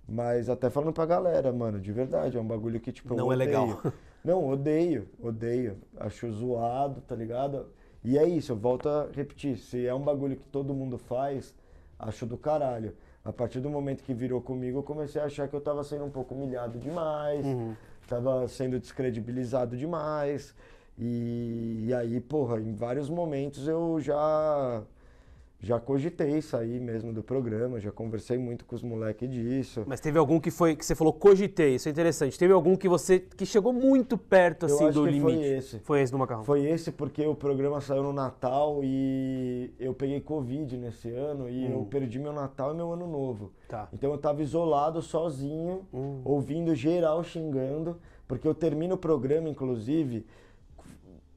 mas até falando pra galera, mano, de verdade, é um bagulho que tipo Não é legal. Não, odeio, odeio, acho zoado, tá ligado? E é isso, eu volto a repetir, se é um bagulho que todo mundo faz, acho do caralho. A partir do momento que virou comigo, eu comecei a achar que eu tava sendo um pouco humilhado demais. Uhum estava sendo descredibilizado demais. E, e aí, porra, em vários momentos eu já já cogitei sair mesmo do programa, já conversei muito com os moleques disso. Mas teve algum que foi que você falou cogitei, isso é interessante. Teve algum que você que chegou muito perto assim do limite? Foi esse. Foi esse do macarrão. Foi esse porque o programa saiu no Natal e eu peguei covid nesse ano e hum. eu perdi meu Natal e meu ano novo. Tá. Então eu tava isolado sozinho, hum. ouvindo geral xingando, porque eu termino o programa inclusive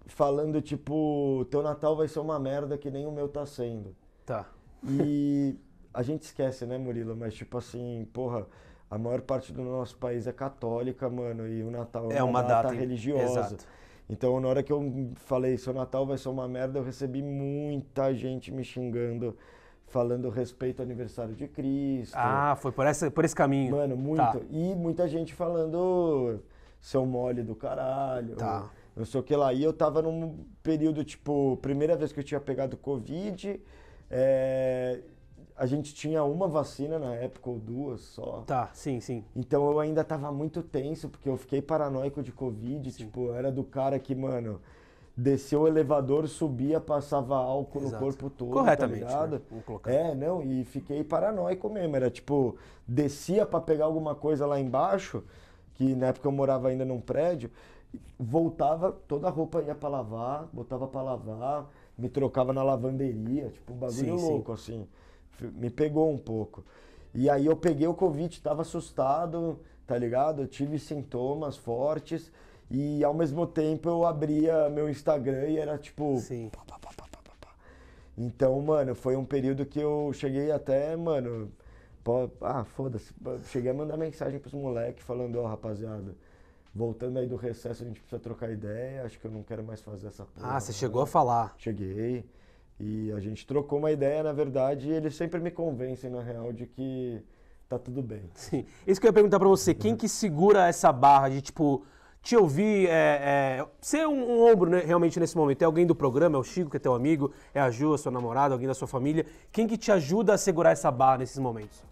falando tipo, teu Natal vai ser uma merda que nem o meu tá sendo. Tá. E a gente esquece, né, Murilo? Mas tipo assim, porra, a maior parte do nosso país é católica, mano, e o Natal é, é uma, data, data religiosa. Exato. Então, na hora que eu falei, seu Natal vai ser uma merda, eu recebi muita gente me xingando, falando respeito ao aniversário de Cristo. Ah, foi por, essa, por esse caminho. Mano, tá. muito. Tá. E muita gente falando, seu mole do caralho. Tá. Não sei o que lá. E eu tava num período, tipo, primeira vez que eu tinha pegado Covid é, a gente tinha uma vacina na época ou duas só. Tá, sim, sim. Então eu ainda tava muito tenso, porque eu fiquei paranoico de Covid. Sim. Tipo, era do cara que, mano, desceu o elevador, subia, passava álcool Exato. no corpo todo. Corretamente. Tá né? É, assim. não, e fiquei paranoico mesmo. Era tipo, descia para pegar alguma coisa lá embaixo, que na época eu morava ainda num prédio, voltava, toda a roupa ia pra lavar, botava pra lavar me trocava na lavanderia, tipo, um bagulho sim, louco, sim. assim. Me pegou um pouco. E aí eu peguei o Covid, tava assustado, tá ligado? Eu tive sintomas fortes e ao mesmo tempo eu abria meu Instagram e era tipo. Sim. Pá, pá, pá, então, mano, foi um período que eu cheguei até, mano. Pô, ah, foda-se. Cheguei a mandar mensagem pros moleques falando, ó, oh, rapaziada Voltando aí do recesso, a gente precisa trocar ideia. Acho que eu não quero mais fazer essa porra. Ah, você chegou a falar. Cheguei. E a gente trocou uma ideia, na verdade, e eles sempre me convencem, na real, de que tá tudo bem. Sim. Isso que eu ia perguntar pra você. Quem uhum. que segura essa barra de, tipo, te ouvir, é, é, ser um, um ombro né, realmente nesse momento? É alguém do programa? É o Chico, que é teu amigo? É a Ju, a sua namorada? Alguém da sua família? Quem que te ajuda a segurar essa barra nesses momentos?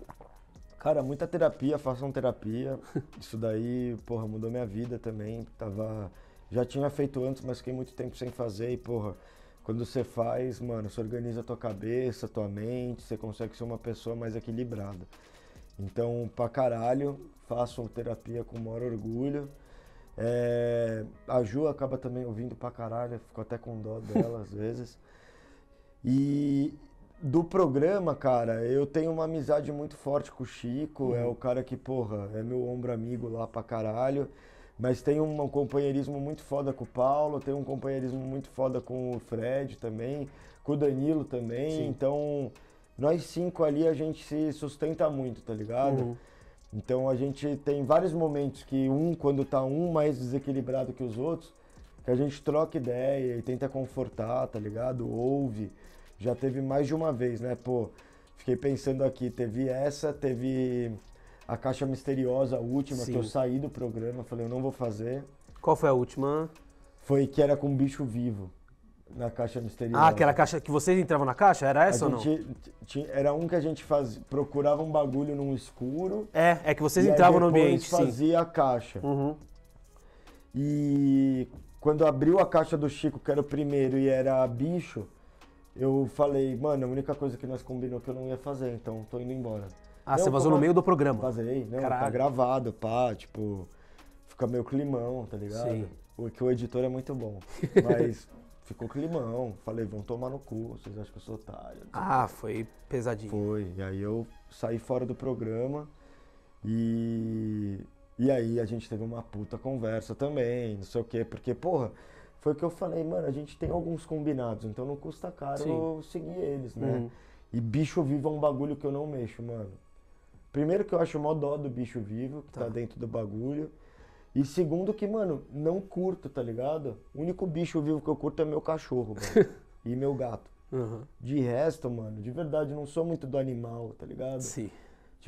Cara, muita terapia, façam terapia. Isso daí, porra, mudou minha vida também. Tava. Já tinha feito antes, mas fiquei muito tempo sem fazer e, porra, quando você faz, mano, você organiza a tua cabeça, a tua mente, você consegue ser uma pessoa mais equilibrada. Então, pra caralho, façam terapia com o maior orgulho. É, a Ju acaba também ouvindo pra caralho, fico até com dó dela às vezes. E, do programa, cara, eu tenho uma amizade muito forte com o Chico, é uhum. é o cara que, porra, é meu ombro amigo lá pra caralho. Mas tem um, companheirismo muito foda com o Paulo, tem um companheirismo muito foda com o Fred também, com o Danilo também. Sim. Então, nós cinco ali a gente se sustenta muito, tá ligado? Uhum. Então a gente tem vários momentos que um, quando tá um mais desequilibrado que os outros, que a gente troca ideia e tenta confortar, tá ligado? Ouve já teve mais de uma vez, né? Pô, fiquei pensando aqui, teve essa, teve a Caixa Misteriosa, a última, Sim. que eu saí do programa, falei, eu não vou fazer. Qual foi a última? Foi que era com bicho vivo. Na caixa misteriosa. Ah, que era a caixa que vocês entravam na caixa? Era essa a ou gente, não? Era um que a gente faz procurava um bagulho num escuro. É, é que vocês entravam no ambiente. fazia sim. a caixa. Uhum. E quando abriu a caixa do Chico, que era o primeiro e era bicho, eu falei, mano, a única coisa que nós combinou que eu não ia fazer, então tô indo embora. Ah, não, você vazou no meio do programa? Vazei, né? tá gravado, pá, tipo, fica meio climão, tá ligado? Sim. O que o editor é muito bom, mas ficou climão. Falei, vão tomar no cu, vocês acham que eu sou otário. Ah, foi pesadinho. Foi, e aí eu saí fora do programa e... E aí a gente teve uma puta conversa também, não sei o quê, porque, porra foi que eu falei, mano, a gente tem alguns combinados, então não custa caro Sim. eu seguir eles, né? Uhum. E bicho vivo é um bagulho que eu não mexo, mano. Primeiro que eu acho mó dó do bicho vivo, que tá, tá dentro do bagulho. E segundo que, mano, não curto, tá ligado? O único bicho vivo que eu curto é meu cachorro, mano. e meu gato. Uhum. De resto, mano, de verdade, não sou muito do animal, tá ligado? Sim.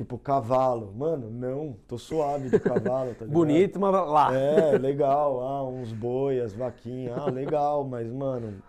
Tipo, cavalo. Mano, não, tô suave de cavalo, tá ligado? Bonito, mas lá. É, legal. Ah, uns boias, as vaquinhas. Ah, legal, mas, mano.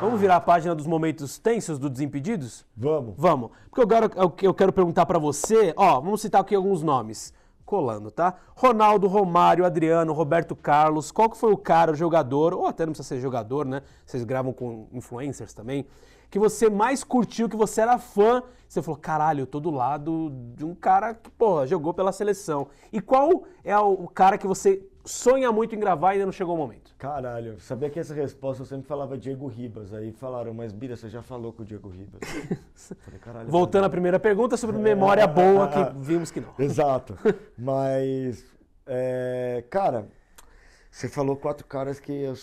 Vamos virar a página dos momentos tensos do Desimpedidos? Vamos. Vamos. Porque eu quero, eu quero perguntar para você, ó, vamos citar aqui alguns nomes. Colando, tá? Ronaldo, Romário, Adriano, Roberto Carlos, qual que foi o cara, o jogador, ou até não precisa ser jogador, né? Vocês gravam com influencers também, que você mais curtiu, que você era fã. Você falou, caralho, eu tô do lado de um cara que, porra, jogou pela seleção. E qual é o cara que você sonha muito em gravar e ainda não chegou o momento? Caralho, sabia que essa resposta eu sempre falava Diego Ribas. Aí falaram, mas Bira, você já falou com o Diego Ribas. Falei, caralho. Voltando à primeira pergunta sobre memória é. boa, que vimos que não. Exato. Mas, é, cara, você falou quatro caras que eu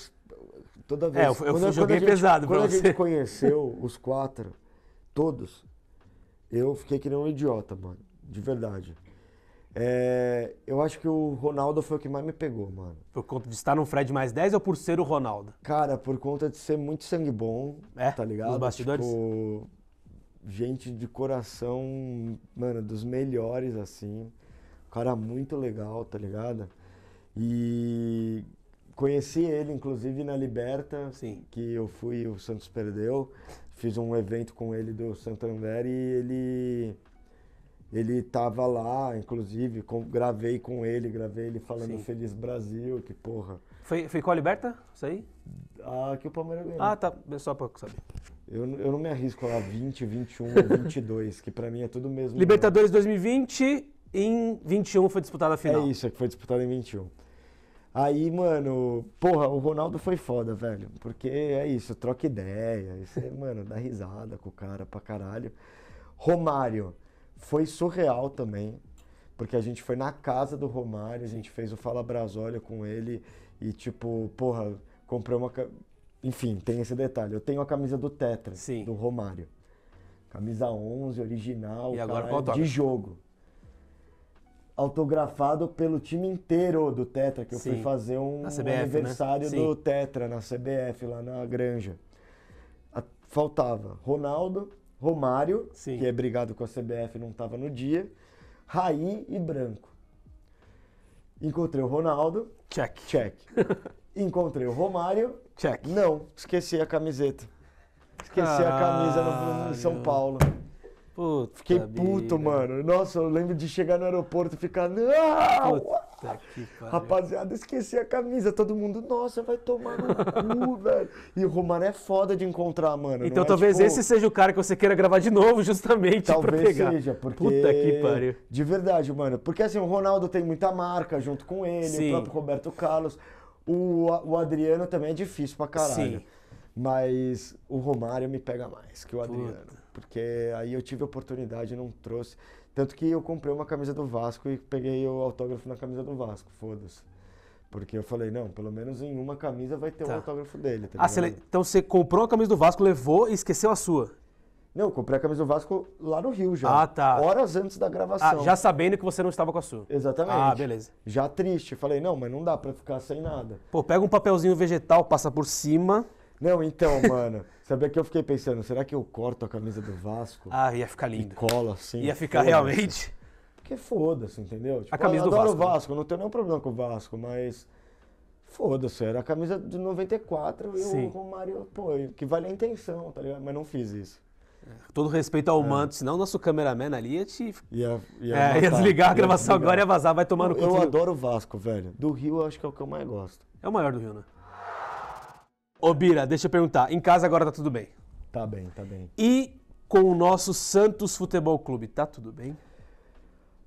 Toda vez. É, eu, eu quando, joguei quando pesado, gente, Quando você. a gente conheceu os quatro, todos, eu fiquei que nem um idiota, mano. De verdade. É, eu acho que o Ronaldo foi o que mais me pegou, mano. Por conta de estar no Fred mais 10 ou por ser o Ronaldo? Cara, por conta de ser muito sangue bom, é? tá ligado? Os bastidores? Tipo, gente de coração, mano, dos melhores, assim. Cara muito legal, tá ligado? E Conheci ele, inclusive, na Liberta, Sim. que eu fui, o Santos perdeu. Fiz um evento com ele do Santander e ele ele tava lá, inclusive, com, gravei com ele, gravei ele falando Sim. Feliz Brasil, que porra. Foi, foi qual a Liberta? Isso aí? Ah, que o Palmeiras ganhou. Ah, tá, é só pra saber. Eu, eu não me arrisco a 20, 21, 22, que pra mim é tudo mesmo. Libertadores 2020, em 21 foi disputada a final. É isso, é que foi disputada em 21. Aí, mano, porra, o Ronaldo foi foda, velho. Porque é isso, troca ideia. Isso aí, mano, dá risada com o cara pra caralho. Romário foi surreal também. Porque a gente foi na casa do Romário, a gente fez o Fala Brasólia com ele. E tipo, porra, comprei uma. Enfim, tem esse detalhe. Eu tenho a camisa do Tetra, Sim. do Romário. Camisa 11, original, e agora é de jogo autografado pelo time inteiro do Tetra, que Sim. eu fui fazer um, CBF, né? aniversário né? do Tetra na CBF, lá na Granja. faltava Ronaldo, Romário, Sim. que é brigado com a CBF, não estava no dia, Raí e Branco. Encontrei o Ronaldo. Check. Check. Encontrei o Romário. Check. Não, esqueci a camiseta. Esqueci a camisa no, no, São Paulo. Puta Fiquei puto, vida. mano. Nossa, eu lembro de chegar no aeroporto e ficar. Não! Rapaziada, esqueci a camisa. Todo mundo, nossa, vai tomar no cu, velho. E o Romário é foda de encontrar, mano. Então né? talvez tipo... esse seja o cara que você queira gravar de novo, justamente. Talvez pra pegar. seja, porque. Puta que pariu. De verdade, mano. Porque assim, o Ronaldo tem muita marca junto com ele, Sim. o próprio Roberto Carlos. O, o Adriano também é difícil pra caralho. Sim. Mas o Romário me pega mais que o Adriano. Puta porque aí eu tive a oportunidade, não trouxe. Tanto que eu comprei uma camisa do Vasco e peguei o autógrafo na camisa do Vasco, foda-se. Porque eu falei, não, pelo menos em uma camisa vai ter tá. o autógrafo dele. Tá ah, você Então você comprou a camisa do Vasco, levou e esqueceu a sua? Não, eu comprei a camisa do Vasco lá no Rio já. Ah, tá. Horas antes da gravação. Ah, já sabendo que você não estava com a sua. Exatamente. Ah, beleza. Já triste. Falei, não, mas não dá para ficar sem nada. Pô, pega um papelzinho vegetal, passa por cima. Não, então, mano. Sabia que eu fiquei pensando, será que eu corto a camisa do Vasco? Ah, ia ficar lindo. E cola assim. Ia ficar realmente. Porque foda-se, entendeu? Tipo, a camisa do Vasco. Eu adoro o Vasco, não tenho nenhum problema com o Vasco, mas. Foda-se, era a camisa de 94 e o Romário, pô, que vale a intenção, tá ligado? Mas não fiz isso. É, todo respeito ao é. manto, senão o nosso cameraman ali ia te. Ia, ia, é, ia desligar a gravação desligar. agora e ia vazar, vai tomar no cu. Eu adoro o Vasco, velho. Do Rio eu acho que é o que eu mais gosto. É o maior do Rio, né? Ô, Bira, deixa eu perguntar. Em casa agora tá tudo bem? Tá bem, tá bem. E com o nosso Santos Futebol Clube, tá tudo bem?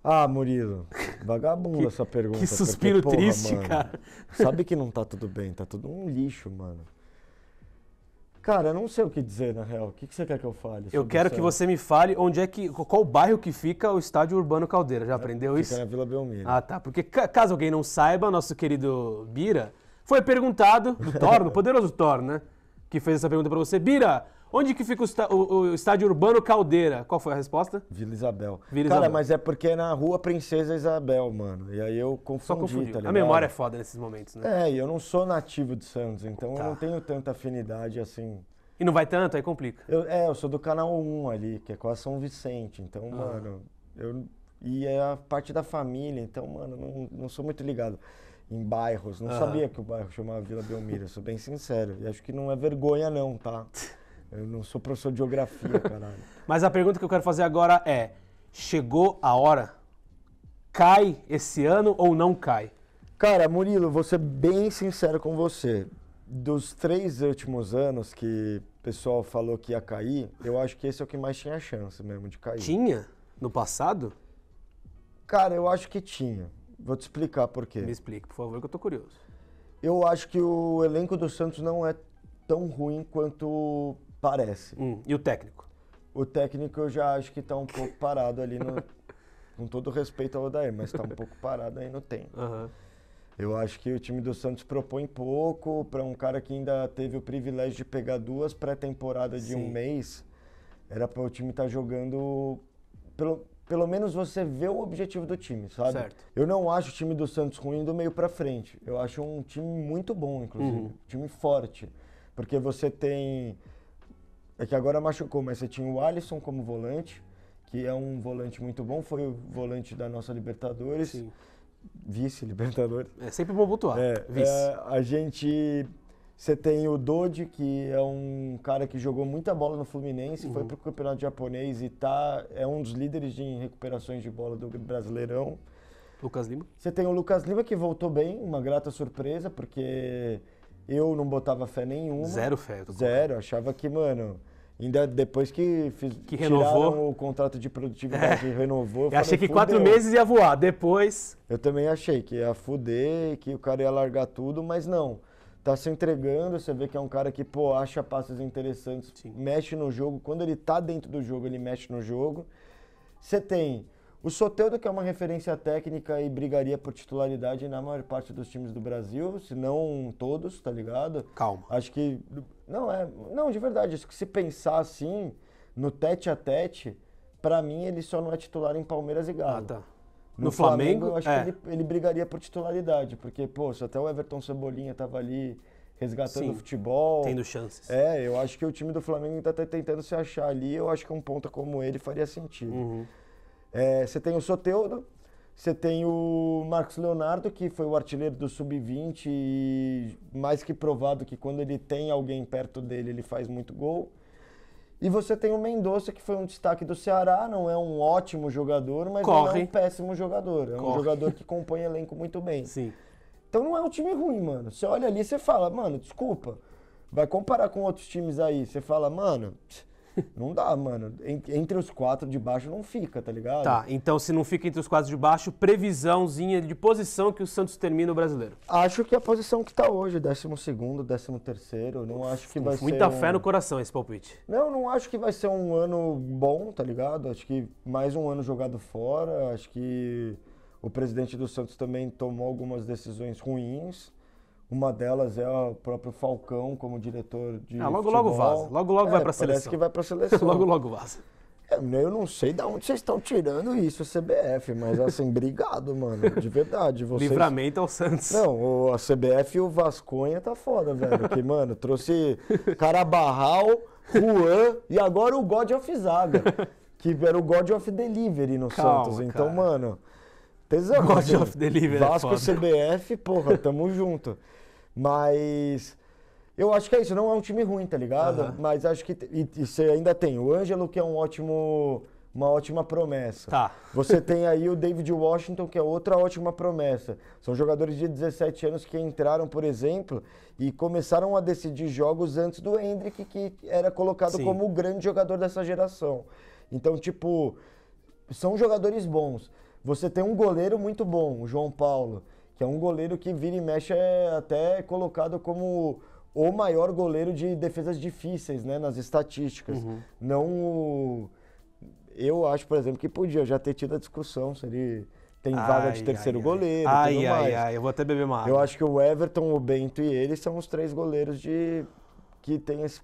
Ah, Murilo, vagabundo essa pergunta. Que suspiro porque, porra, triste, mano, cara. Sabe que não tá tudo bem, tá tudo um lixo, mano. Cara, eu não sei o que dizer, na real. O que, que você quer que eu fale? Eu quero que você me fale onde é que. Qual bairro que fica o estádio Urbano Caldeira? Já é, aprendeu fica isso? Fica na Vila Belmiro. Ah, tá. Porque caso alguém não saiba, nosso querido Bira foi perguntado do Thor, do poderoso Thor, né? Que fez essa pergunta para você. Bira, onde que fica o, o, o, estádio Urbano Caldeira? Qual foi a resposta? Vila Isabel. Vila Cara, mas é porque é na rua Princesa Isabel, mano. E aí eu confundi, Só confundi. Tá a memória é foda nesses momentos, né? É, e eu não sou nativo de Santos, então tá. eu não tenho tanta afinidade assim. E não vai tanto? Aí complica. Eu, é, eu sou do canal 1 ali, que é a São Vicente. Então, ah. mano, eu. E é a parte da família, então, mano, não, não sou muito ligado em bairros. Não sabia que o bairro chamava Vila Belmiro, sou bem sincero. E acho que não é vergonha, não, tá? Eu não sou professor de geografia, caralho. Mas a pergunta que eu quero fazer agora é: chegou a hora? Cai esse ano ou não cai? Cara, Murilo, vou ser bem sincero com você. Dos três últimos anos que o pessoal falou que ia cair, eu acho que esse é o que mais tinha chance mesmo de cair. Tinha? No passado? Cara, eu acho que tinha. Vou te explicar por quê. Me explique, por favor, que eu tô curioso. Eu acho que o elenco do Santos não é tão ruim quanto parece. Hum, e o técnico? O técnico eu já acho que tá um pouco parado ali no. com todo respeito ao Odair, mas tá um pouco parado aí no tempo. Uhum. Eu acho que o time do Santos propõe pouco para um cara que ainda teve o privilégio de pegar duas pré-temporadas de um mês. Era para o time estar tá jogando pelo, pelo menos você vê o objetivo do time, sabe? Certo. Eu não acho o time do Santos ruim do meio para frente. Eu acho um time muito bom, inclusive. Uhum. Um time forte. Porque você tem. É que agora machucou, mas você tinha o Alisson como volante, que é um volante muito bom, foi o volante da nossa Libertadores. Sim vice-libertadores. É sempre bom botuar. É, vice. É, a gente você tem o Dodi, que é um cara que jogou muita bola no Fluminense, uhum. foi pro campeonato japonês e tá, é um dos líderes de recuperações de bola do Brasileirão. Lucas Lima. Você tem o Lucas Lima que voltou bem, uma grata surpresa, porque eu não botava fé nenhuma. Zero fé. Zero, achava que, mano, Ainda depois que, fiz, que renovou o contrato de produtividade é. e renovou. Eu, falei, achei que quatro meses ia voar, depois. Eu também achei que ia fuder, que o cara ia largar tudo, mas não tá se entregando, você vê que é um cara que, pô, acha passes interessantes, Sim. mexe no jogo. Quando ele tá dentro do jogo, ele mexe no jogo. Você tem o Soteudo, que é uma referência técnica e brigaria por titularidade na maior parte dos times do Brasil, se não todos, tá ligado? Calma. Acho que. Não, é. Não, de verdade, acho que se pensar assim, no tete a tete, pra mim ele só não é titular em Palmeiras e Galo. Ah, tá. No, no Flamengo, Flamengo, acho é. que ele, ele, brigaria por titularidade, porque, poxa, até o Everton Cebolinha estava ali resgatando Sim, o futebol. Tendo chances. É, eu acho que o time do Flamengo está tentando se achar ali, eu acho que um ponta como ele faria sentido. Uhum. É, você tem o Soteudo, você tem o Marcos Leonardo, que foi o artilheiro do Sub-20 e mais que provado que quando ele tem alguém perto dele, ele faz muito gol. E você tem o Mendonça, que foi um destaque do Ceará, não é um ótimo jogador, mas Corre. não é um péssimo jogador. É Corre. um jogador que compõe elenco muito bem. Sim. Então não é um time ruim, mano. Você olha ali e você fala, mano, desculpa. Vai comparar com outros times aí. Você fala, mano, não dá, mano. Entre os quatro de baixo não fica, tá ligado? Tá, então se não fica entre os quatro de baixo, previsãozinha de posição que o Santos termina o brasileiro. Acho que é a posição que tá hoje, 12 segundo, 13 terceiro, não acho que vai ser... Muita fé um... no coração esse palpite. Não, não acho que vai ser um ano bom, tá ligado? Acho que mais um ano jogado fora, acho que o presidente do Santos também tomou algumas decisões ruins, uma delas é o próprio Falcão como diretor de. Ah, logo logo vaza. Logo logo é, vai para a seleção. Parece que vai para a seleção. logo logo vaza. É, eu não sei de onde vocês estão tirando isso, CBF, mas assim, obrigado, mano. De verdade. Vocês... Livramento ao é Santos. Não, a CBF e o Vasconha tá foda, velho. Que, mano, trouxe Carabarral, Juan e agora o God of Zaga. Que era o God of Delivery no Calma, Santos. Então, mano. Tesão. God assim, of Delivery. É Vasco é CBF, porra, tamo junto. Mas eu acho que é isso, não é um time ruim, tá ligado? Uhum. Mas acho que. E, e, você ainda tem o Ângelo, que é um ótimo. Uma ótima promessa. Tá. Você tem aí o David Washington, que é outra ótima promessa. São jogadores de 17 anos que entraram, por exemplo, e começaram a decidir jogos antes do Hendrick, que era colocado Sim. como o grande jogador dessa geração. Então, tipo, são jogadores bons. Você tem um goleiro muito bom, o João Paulo que é um goleiro que vira e mexe é até colocado como o maior goleiro de defesas difíceis, né, nas estatísticas. Uhum. Não eu acho, por exemplo, que podia já ter tido a discussão se ele tem ai, vaga de terceiro ai, goleiro, ai, tudo ai, mais. Ai, eu vou até beber uma água. Eu acho que o Everton, o Bento e ele são os três goleiros de que tem esse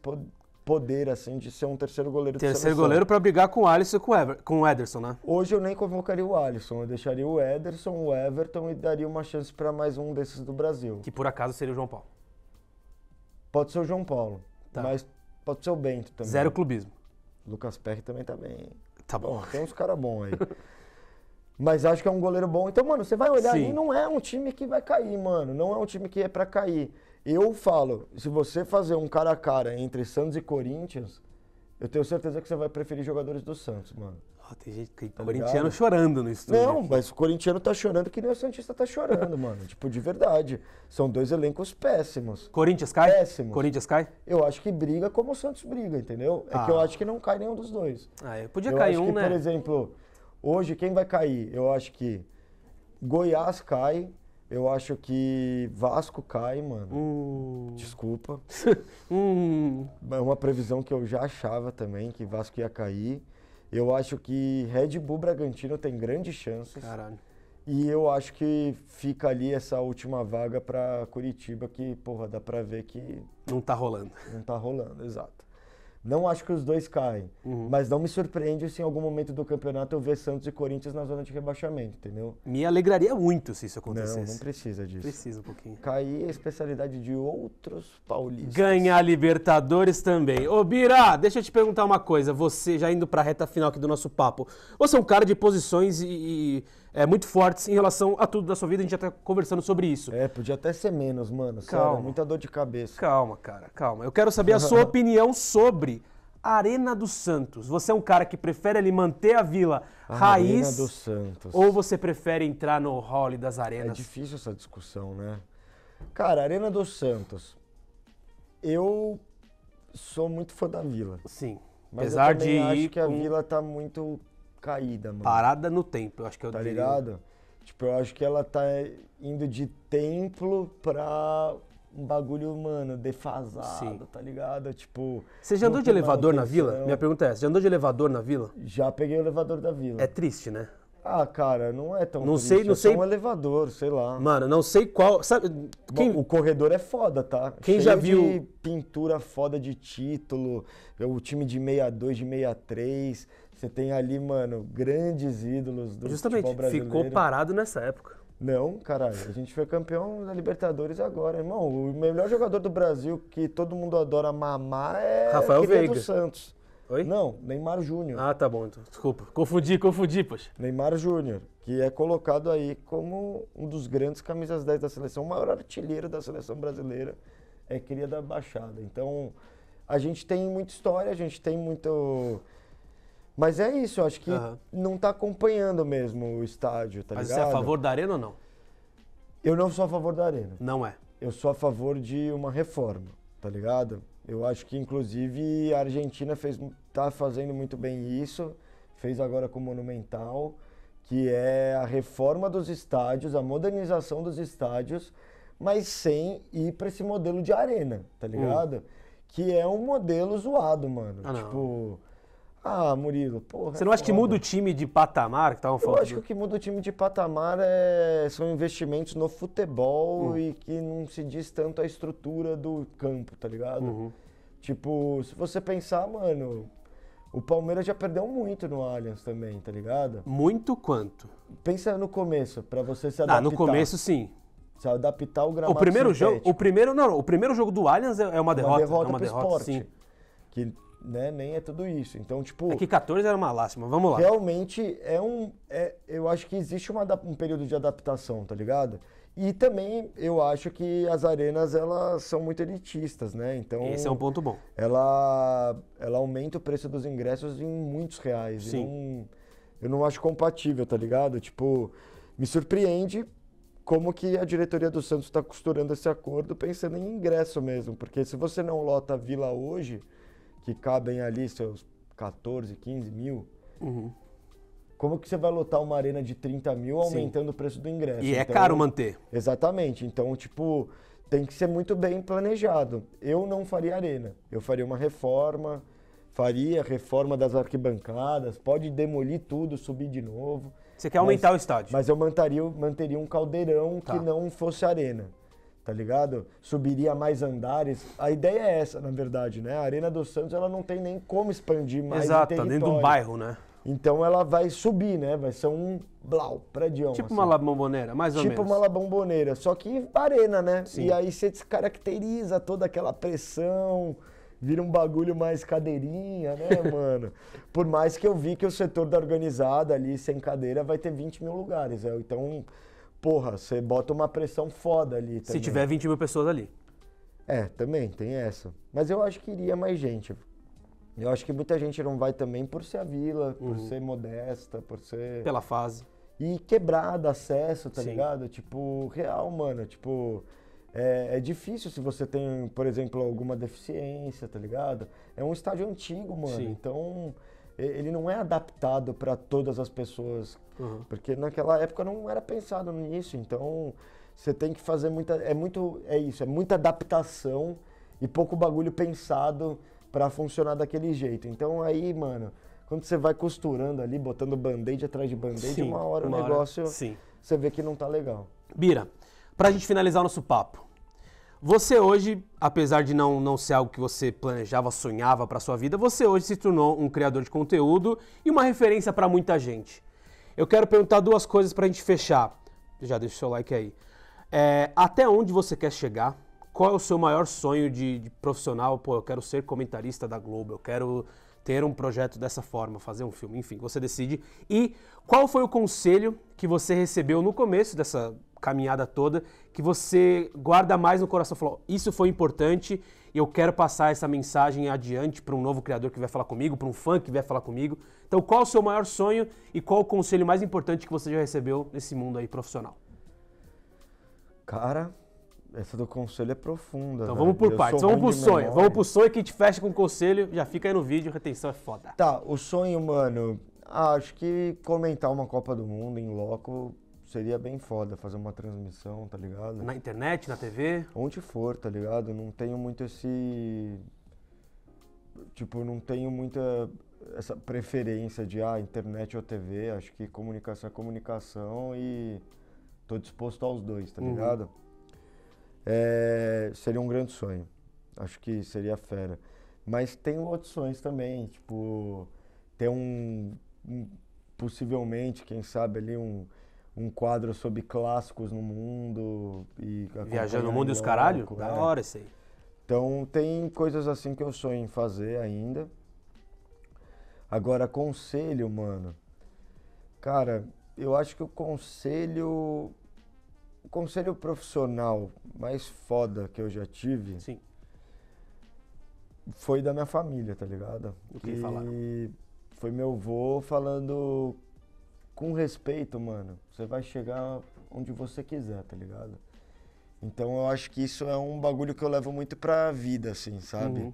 poder, assim, de ser um terceiro goleiro Terceiro goleiro para brigar com o Alisson e com, Ever, com o Ederson, né? Hoje eu nem convocaria o Alisson, eu deixaria o Ederson, o Everton e daria uma chance para mais um desses do Brasil. Que por acaso seria o João Paulo. Pode ser o João Paulo, tá. mas pode ser o Bento também. Zero clubismo. Lucas Perry também tá bem. Tá bom. bom tem uns caras bons aí. mas acho que é um goleiro bom. Então, mano, você vai olhar Sim. ali, não é um time que vai cair, mano. Não é um time que é para cair. Eu falo, se você fazer um cara a cara entre Santos e Corinthians, eu tenho certeza que você vai preferir jogadores do Santos, mano. Oh, tem gente tem tá corintiano ligado? chorando no estúdio. Não, mas o corintiano tá chorando que nem o Santista tá chorando, mano. Tipo, de verdade. São dois elencos péssimos. Corinthians cai? Péssimos. Corinthians cai? Eu acho que briga como o Santos briga, entendeu? Ah. É que ah. eu acho que não cai nenhum dos dois. Ah, eu podia eu cair um, que, né? Por exemplo, hoje quem vai cair? Eu acho que Goiás cai, eu acho que Vasco cai, mano. Uh. Desculpa. Uh. É uma previsão que eu já achava também, que Vasco ia cair. Eu acho que Red Bull Bragantino tem grandes chances. Caralho. E eu acho que fica ali essa última vaga para Curitiba, que, porra, dá pra ver que. Não tá rolando. Não tá rolando, exato. Não acho que os dois caem, uhum. mas não me surpreende se em algum momento do campeonato eu ver Santos e Corinthians na zona de rebaixamento, entendeu? Me alegraria muito se isso acontecesse. Não, não precisa disso. Precisa um pouquinho. Cair é especialidade de outros paulistas. Ganhar Libertadores também. Ô, Bira, deixa eu te perguntar uma coisa. Você, já indo pra reta final aqui do nosso papo, você é um cara de posições e... e é, muito fortes em relação a tudo da sua vida. A gente já tá conversando sobre isso. É, podia até ser menos, mano. Calma. Sério, muita dor de cabeça. Calma, cara, calma. Eu quero saber a sua opinião sobre a Arena dos Santos. Você é um cara que prefere ali manter a vila a raiz? Arena dos Santos. Ou você prefere entrar no hall das arenas? É difícil essa discussão, né? Cara, Arena dos Santos. Eu sou muito fã da vila. Sim. Mas Apesar eu de acho que a com... vila tá muito caída, mano. Parada no tempo, acho que eu Tá diria. ligado? Tipo, eu acho que ela tá indo de templo pra um bagulho, mano, defasado, Sim. tá ligado? Tipo. Você já andou de elevador na vila? Minha pergunta é você já andou de elevador na vila? Já peguei o elevador da vila. É triste, né? Ah, cara, não é tão. Não triste, sei, é não é sei. um elevador, sei lá. Mano, não sei qual. Sabe, quem... Bom, o corredor é foda, tá? Quem Cheio já viu. pintura foda de título, o time de 62, de 63 você tem ali, mano, grandes ídolos do Justamente, futebol brasileiro. ficou parado nessa época. Não, caralho, a gente foi campeão da Libertadores agora, irmão. O melhor jogador do Brasil que todo mundo adora mamar é Rafael Veiga. do Santos. Oi? Não, Neymar Júnior. Ah, tá bom, então. desculpa. Confundi, confundi, poxa. Neymar Júnior, que é colocado aí como um dos grandes camisas 10 da seleção, o maior artilheiro da seleção brasileira, é cria da Baixada. Então, a gente tem muita história, a gente tem muito mas é isso, eu acho que uhum. não tá acompanhando mesmo o estádio, tá Mas ligado? Mas você é a favor da arena ou não? Eu não sou a favor da arena. Não é. Eu sou a favor de uma reforma, tá ligado? Eu acho que inclusive a Argentina fez tá fazendo muito bem isso, fez agora com o Monumental, que é a reforma dos estádios, a modernização dos estádios, mas sem ir para esse modelo de arena, tá hum. ligado? Que é um modelo zoado, mano. Ah, tipo, ah, Murilo, porra. Você não acha que muda o time de patamar que estavam falando? Eu acho que o que muda o time de patamar é... são investimentos no futebol hum. e que não se diz tanto a estrutura do campo, tá ligado? Uhum. Tipo, se você pensar, mano, o Palmeiras já perdeu muito no Allianz também, tá ligado? Muito quanto? Pensa no começo, para você se adaptar. Ah, no começo sim. Se adaptar o gramado. O primeiro sintético. jogo, o primeiro não, o primeiro jogo do Allianz é, é, é uma derrota, uma derrota, é uma derrota esporte, sim. Que né, nem é tudo isso. Então, tipo. É que 14 era uma lástima, vamos lá. Realmente é um. É, eu acho que existe uma, um período de adaptação, tá ligado? E também eu acho que as arenas elas são muito elitistas, né? Então esse é um ponto bom. Ela ela aumenta o preço dos ingressos em muitos reais. Sim. Não, eu não acho compatível, tá ligado? Tipo me surpreende como que a diretoria do Santos está costurando esse acordo pensando em ingresso mesmo, porque se você não lota a Vila hoje que cabem ali seus 14, 15 mil, uhum. como que você vai lotar uma arena de 30 mil aumentando Sim. o preço do ingresso? E é então, é caro manter. Exatamente. Então, tipo, tem que ser muito bem planejado. Eu não faria arena. Eu faria uma reforma, faria reforma das arquibancadas, pode demolir tudo, subir de novo. Você quer aumentar mas, o estádio? Mas eu manteria, manteria um caldeirão tá. que não fosse arena tá ligado? Subiria mais andares. A ideia é essa, na verdade, né? A Arena dos Santos, ela não tem nem como expandir mais Exato, tá dentro de um bairro, né? Então ela vai subir, né? Vai ser um blau, prédio. Tipo assim. uma labomboneira, mais ou tipo menos. Tipo uma labomboneira, só que arena, né? Sim. E aí você descaracteriza toda aquela pressão, vira um bagulho mais cadeirinha, né, mano? Por mais que eu vi que o setor da organizada ali, sem cadeira, vai ter 20 mil lugares. Né? Então porra, você bota uma pressão foda ali também. Se tiver 20 mil pessoas ali. É, também tem essa. Mas eu acho que iria mais gente. Eu acho que muita gente não vai também por ser a vila, por uhum. ser modesta, por ser. Pela fase. E quebrada, acesso, tá Sim. ligado? Tipo, real, mano. Tipo, é, é, difícil se você tem, por exemplo, alguma deficiência, tá ligado? É um estádio antigo, mano. Sim. Então, ele não é adaptado para todas as pessoas, uhum. porque naquela época não era pensado nisso. Então você tem que fazer muita, é muito, é isso, é muita adaptação e pouco bagulho pensado para funcionar daquele jeito. Então aí, mano, quando você vai costurando ali, botando band-aid atrás de band-aid, uma hora uma o negócio hora, você vê que não tá legal. Bira, para a gente finalizar o nosso papo, você hoje, apesar de não, não ser algo que você planejava, sonhava para sua vida, você hoje se tornou um criador de conteúdo e uma referência para muita gente. Eu quero perguntar duas coisas para a gente fechar. Já deixa o seu like aí. É, até onde você quer chegar? Qual é o seu maior sonho de, de profissional? Pô, eu quero ser comentarista da Globo, eu quero ter um projeto dessa forma, fazer um filme, enfim, você decide. E qual foi o conselho que você recebeu no começo dessa caminhada toda, que você guarda mais no coração, falou, isso foi importante, eu quero passar essa mensagem adiante para um novo criador que vai falar comigo, para um fã que vai falar comigo. Então, qual o seu maior sonho e qual o conselho mais importante que você já recebeu nesse mundo aí profissional? Cara, essa do conselho é profunda. Então vamos por partes, vamos pro sonho. Memória. Vamos pro sonho que te fecha com o conselho, já fica aí no vídeo, retenção é foda. Tá, o sonho, mano, ah, acho que comentar uma Copa do Mundo em loco seria bem foda fazer uma transmissão, tá ligado? Na internet, na TV? Onde for, tá ligado? Não tenho muito esse. Tipo, não tenho muita essa preferência de ah, internet ou TV. Acho que comunicação é comunicação e tô disposto aos dois, tá uhum. ligado? É, seria um grande sonho. Acho que seria fera. Mas tem outros sonhos também, tipo, ter um, um possivelmente, quem sabe ali um um quadro sobre clássicos no mundo. E Viajando no mundo e os caralho? Da é. hora isso aí. Então tem coisas assim que eu sonho em fazer ainda. Agora, conselho, mano. Cara, eu acho que o conselho. O conselho profissional mais foda que eu já tive. Sim. Foi da minha família, tá ligado? O que, que falaram? Foi meu avô falando com respeito, mano, você vai chegar onde você quiser, tá ligado? Então eu acho que isso é um bagulho que eu levo muito pra vida, assim, sabe? Uhum.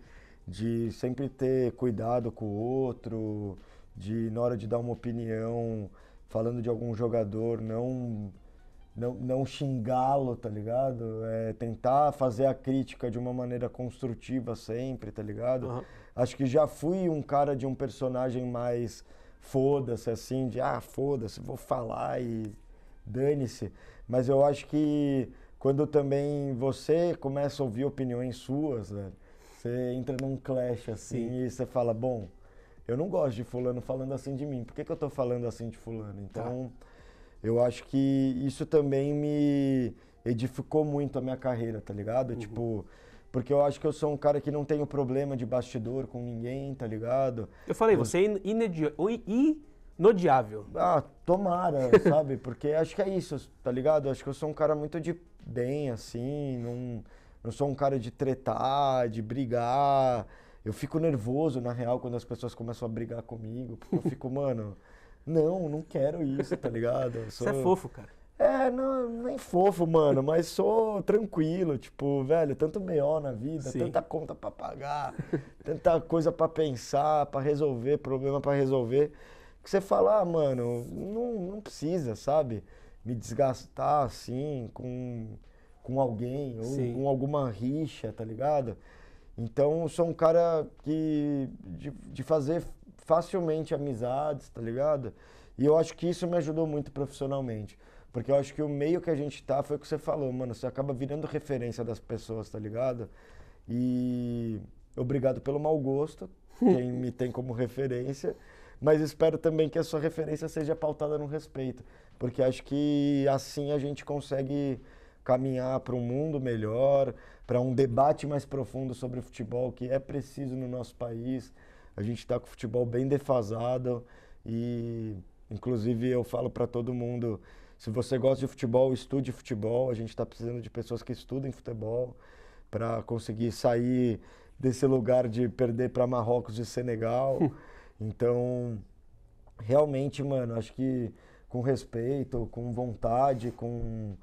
De sempre ter cuidado com o outro, de na hora de dar uma opinião, falando de algum jogador, não não, não xingá-lo, tá ligado? É tentar fazer a crítica de uma maneira construtiva sempre, tá ligado? Uhum. Acho que já fui um cara de um personagem mais foda-se, assim, de ah, foda-se, vou falar e dane-se. Mas eu acho que quando também você começa a ouvir opiniões suas, né, você entra num clash assim Sim. e você fala, bom, eu não gosto de fulano falando assim de mim, por que, que eu tô falando assim de fulano? Tá. Então, tá. eu acho que isso também me edificou muito a minha carreira, tá ligado? Uhum. Tipo, porque eu acho que eu sou um cara que não tenho problema de bastidor com ninguém, tá ligado? Eu falei, eu... você é inodiável. Ah, tomara, sabe? Porque acho que é isso, tá ligado? Acho que eu sou um cara muito de bem, assim, não, não sou um cara de tretar, de brigar. Eu fico nervoso, na real, quando as pessoas começam a brigar comigo, porque eu fico, mano, não, não quero isso, tá ligado? Sou... Você é fofo, cara. É, não, nem fofo, mano, mas sou tranquilo, tipo, velho, tanto B.O. na vida, Sim. tanta conta pra pagar, tanta coisa pra pensar, pra resolver, problema pra resolver, que você fala, ah, mano, não, não precisa, sabe? Me desgastar assim com, com alguém ou Sim. com alguma rixa, tá ligado? Então, sou um cara que de, de fazer facilmente amizades, tá ligado? E eu acho que isso me ajudou muito profissionalmente. Porque eu acho que o meio que a gente tá foi o que você falou, mano. Você acaba virando referência das pessoas, tá ligado? E obrigado pelo mau gosto, quem me tem como referência. Mas espero também que a sua referência seja pautada no respeito. Porque acho que assim a gente consegue caminhar para um mundo melhor, para um debate mais profundo sobre o futebol que é preciso no nosso país. A gente está com o futebol bem defasado e, inclusive, eu falo para todo mundo se você gosta de futebol, estude futebol. A gente está precisando de pessoas que estudem futebol para conseguir sair desse lugar de perder para Marrocos e Senegal. Hum. então, realmente, mano, acho que com respeito, com vontade, com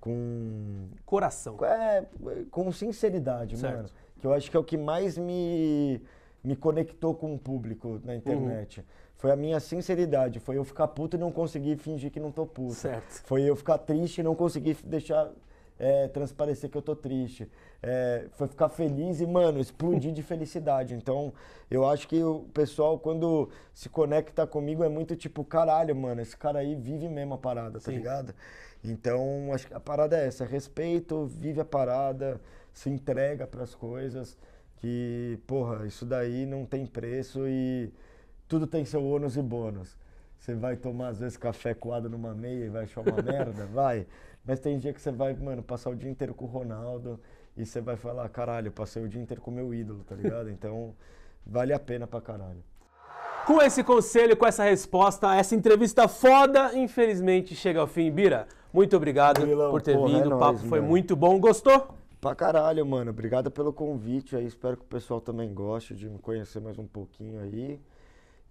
com coração. É, com sinceridade, certo. mano. Que eu acho que é o que mais me me conectou com o público na uhum. internet. Uhum foi a minha sinceridade. Foi eu ficar puto e não conseguir fingir que não tô puto. Certo. Foi eu ficar triste e não conseguir deixar é, transparecer que eu tô triste. É, foi ficar feliz e, mano, explodir de felicidade. Então, eu acho que o pessoal, quando se conecta comigo, é muito tipo, caralho, mano, esse cara aí vive mesmo a parada, tá Sim. tá ligado? Então, acho que a parada é essa: respeito, vive a parada, se entrega para as coisas. Que, porra, isso daí não tem preço e tudo tem seu ônus e bônus. Você vai tomar, às vezes, café coado numa meia e vai achar uma merda, vai. Mas tem dia que você vai, mano, passar o dia inteiro com o Ronaldo e você vai falar, caralho, passei o dia inteiro com o meu ídolo, tá ligado? Então, vale a pena pra caralho. Com esse conselho, com essa resposta, essa entrevista foda, infelizmente, chega ao fim. Bira, muito obrigado Milão, por ter porra, vindo. É o nóis, papo foi mano. muito bom. Gostou? Pra caralho, mano. Obrigado pelo convite aí. Espero que o pessoal também goste de me conhecer mais um pouquinho aí.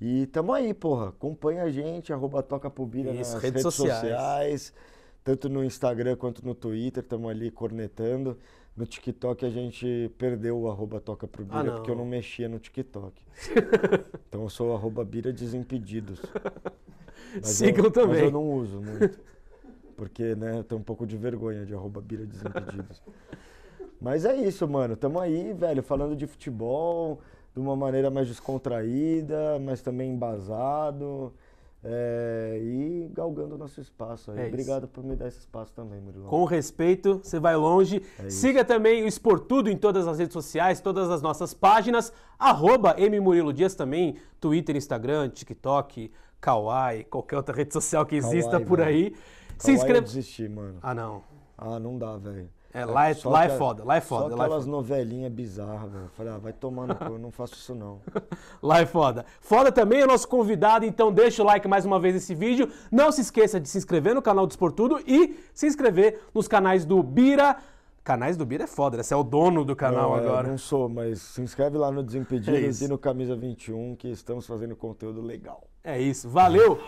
E tamo aí, porra. Acompanha a gente, arroba Toca Pubira nas redes, redes sociais. sociais. Tanto no Instagram quanto no Twitter, tamo ali cornetando. No TikTok a gente perdeu o arroba Toca Pro Bira, ah, porque eu não mexia no TikTok. então eu sou o arroba Bira Desimpedidos. Mas Sigam eu, também. Mas eu não uso muito. Porque, né, eu tenho um pouco de vergonha de arroba Bira Desimpedidos. mas é isso, mano. Tamo aí, velho, falando de futebol, de uma maneira mais descontraída, mas também embasado. É, e galgando o nosso espaço. É Obrigado por me dar esse espaço também, Murilo. Com respeito, você vai longe. É Siga também o Esportudo em todas as redes sociais, todas as nossas páginas. Arroba M Murilo Dias também, Twitter, Instagram, TikTok, Kawaii, qualquer outra rede social que exista Kauai, por né? aí. Kauai Se inscreva. mano. Ah, não. Ah, não dá, velho. É, é, lá é, lá é que, é foda, lá é foda. Só é aquelas é novelinhas bizarras, Falei, ah, vai tomando, eu não faço isso não. lá é foda. Foda também é o nosso convidado, então deixa o like mais uma vez nesse vídeo. Não se esqueça de se inscrever no canal do Esportudo e se inscrever nos canais do Bira. Canais do Bira é foda, né? Você é o dono do canal não, agora. Eu não sou, mas se inscreve lá no Desimpedidos é e no Camisa 21 que estamos fazendo conteúdo legal. É isso, valeu!